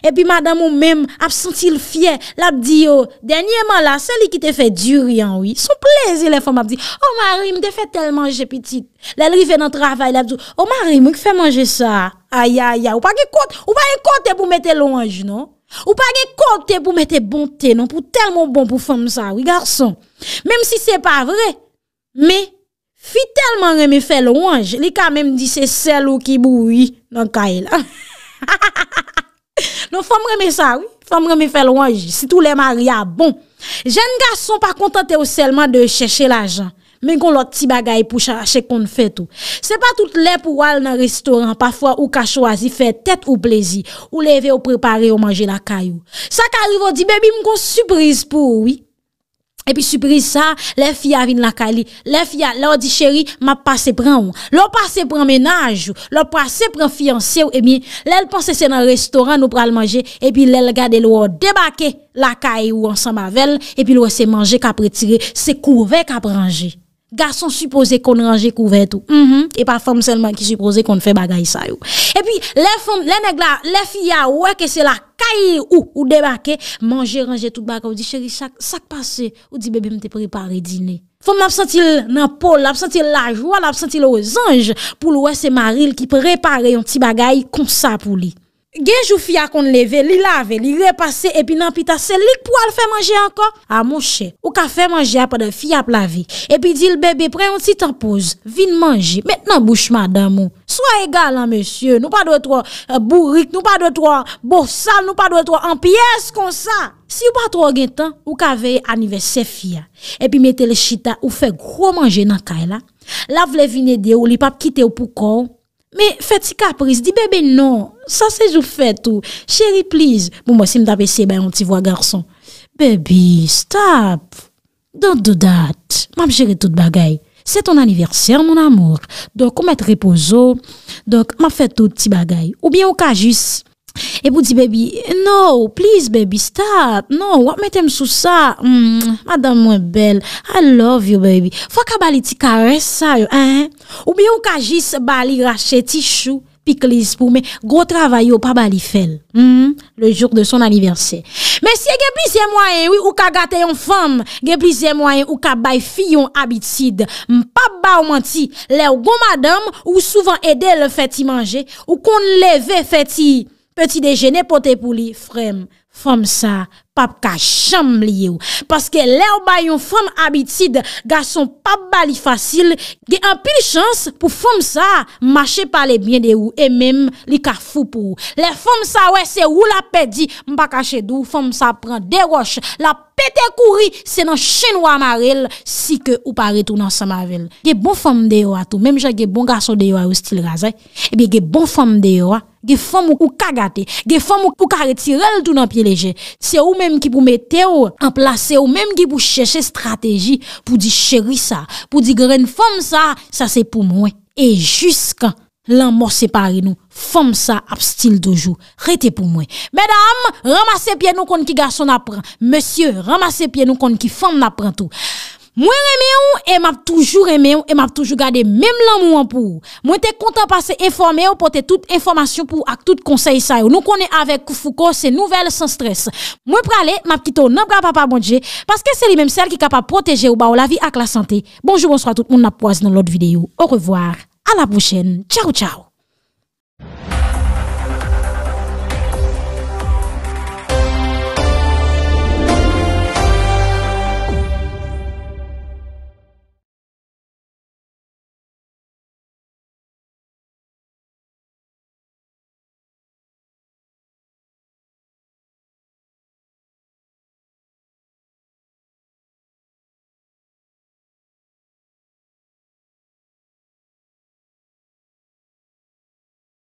Et puis madame ou même a senti le fier, l'a dit yo, dernièrement là, celle qui t'a fait du rien oui. Son plaisir les femmes a dit, "Oh Marie, me fait tellement j'ai petite." arrive dans travail, l'a dit, "Oh Marie, me fait manger ça." Aïe aïe aïe, ou pas côté, ou pas côté pour mettre l'orange non. Ou pas côté pour mettre bonté non, pour tellement bon pour femme ça, oui garçon. Même si c'est pas vrai, mais fi tellement me fait l'orange, li quand même dit c'est celle ou qui bouille dans caille là. Non fòm remè sa, fòm remè fè louanji, sitou lè maryab, ah, bon. Jen nga son pa kontante ou selman de chèche l'ajan, men kon lot ti bagay pou chèche kon fè tou. Se pa tout lè pou wal nan restoran, pafwa ou kachou azi fè tèt ou plezi, ou leve ou prepare ou manje la kayou. Sa kari vò di bebi mkon surprise pou wik. epi suprize sa, lè fia vin lakali, lè fia, lè ou di chéri, map pase pran ou, lè ou pase pran menaj ou, lè ou pase pran fiancé ou emi, lè ou pase se nan restoran ou pral manje, epi lè ou gade lè ou debake lakali ou ansan bavelle, epi lè ou se manje kapre tire, se kouve kapre anje. Garson supose kon ranger kouvet ou, e pa fom selman ki supose kon fè bagay sa ou. E pi, le fom, le negla, le fia, wè ke se la kaye ou, ou debake, manje ranger tout bagay, ou di, chéri, sak pase, ou di, bebe, mte prepare dine. Fom napsantil nan pol, napsantil la jwa, napsantil ou zanj, pou lwè se maril ki prepare yon ti bagay konsa pou li. Genj ou fya kon leve, li lave, li repase, epi nan pitase, lik pou al fè manje ankon? A monshe, ou ka fè manje apade fya plavi, epi di l bebe pre yon titan pose, vin manje, metnan bouch madamo. Soye galan, monsye, nou pa dwe tro euh, burik, nou pa dwe tro borsal, nou pa dwe tro an piyes kon sa. Si ou pa tro gen tan, ou ka veye anive se fya, epi mette le chita ou fè gro manje nan kay la, la vle vine de ou li pap kite ou pou kon, Me fet non. bon, si kapris, di bebe nan, sa se jou fet ou, chéri pliz, mou mwen si mda besye bè yon ti vwa garson. Bebe, stop, don do dat, m ap jere tout bagay, se ton aniverser moun amour, don kou met reposo, donk m ap fet tout ti bagay, ou bien ou ka jis. E pou di bebi, no, please bebi, start, no, wap metem sou sa, mm, madame mwen bel, I love you bebi, fwa ka bali ti ka resa yo, ou mi ou ka jis bali rache ti chou, piklis pou, men, go travay yo pa bali fel, mm, le jok de son aniverser. Men siye gen plize mwayen ou ka gate yon fam, gen plize mwayen ou ka bay fi yon abitid, mpa ba ou manti, le ou go madame ou souvan ede le feti manje, ou kon leve feti. e ti dejenè pote pou li, frem, fòm sa, pap ka chanm liye ou. Paske lè ou bayon fòm abitid, gason pap bali fasil, ge anpil chans pou fòm sa, mache pale bien de ou, e mèm li ka fòm pou ou. Lè fòm sa wè, se ou la pedi, mpa kache dou, fòm sa pran de roche, la pete kouri, se nan chenwa amarel, si ke ou pare tou nan samavel. Ge bon fòm de ou atou, mèm jè ge bon gason de ou, e bi ge bon fòm de ou a, Ge fèm ou kou kagate Ge fèm ou kou karetirel tout nan piye leje Se ou mèm ki pou mète ou An plase ou mèm ki pou chèche strategi Pou di chèri sa Pou di gren fèm sa Sa se pou mwen E jiskan lan mò separe nou Fèm sa ap stil dojou Rete pou mwen Mèdam ramase piye nou kon ki gason apren Mèsyè ramase piye nou kon ki fèm apren tou Mwen reme ou, e map toujou reme ou, e map toujou gade menm lan mwen pou. Mwen te kontan pa se informe ou, pote tout informasyon pou ak tout konsey sa yo. Nou konen avek kou foukou, se nouvel san stres. Mwen prale, map kito nan gra pa pa bondje, paske se li menm sel ki kapap proteje ou ba ou la vi ak la sante. Bonjou, bonsoy a tout, moun ap poaz nan lot videyo. Ou revoar, a la pouchen. Tchao, tchao.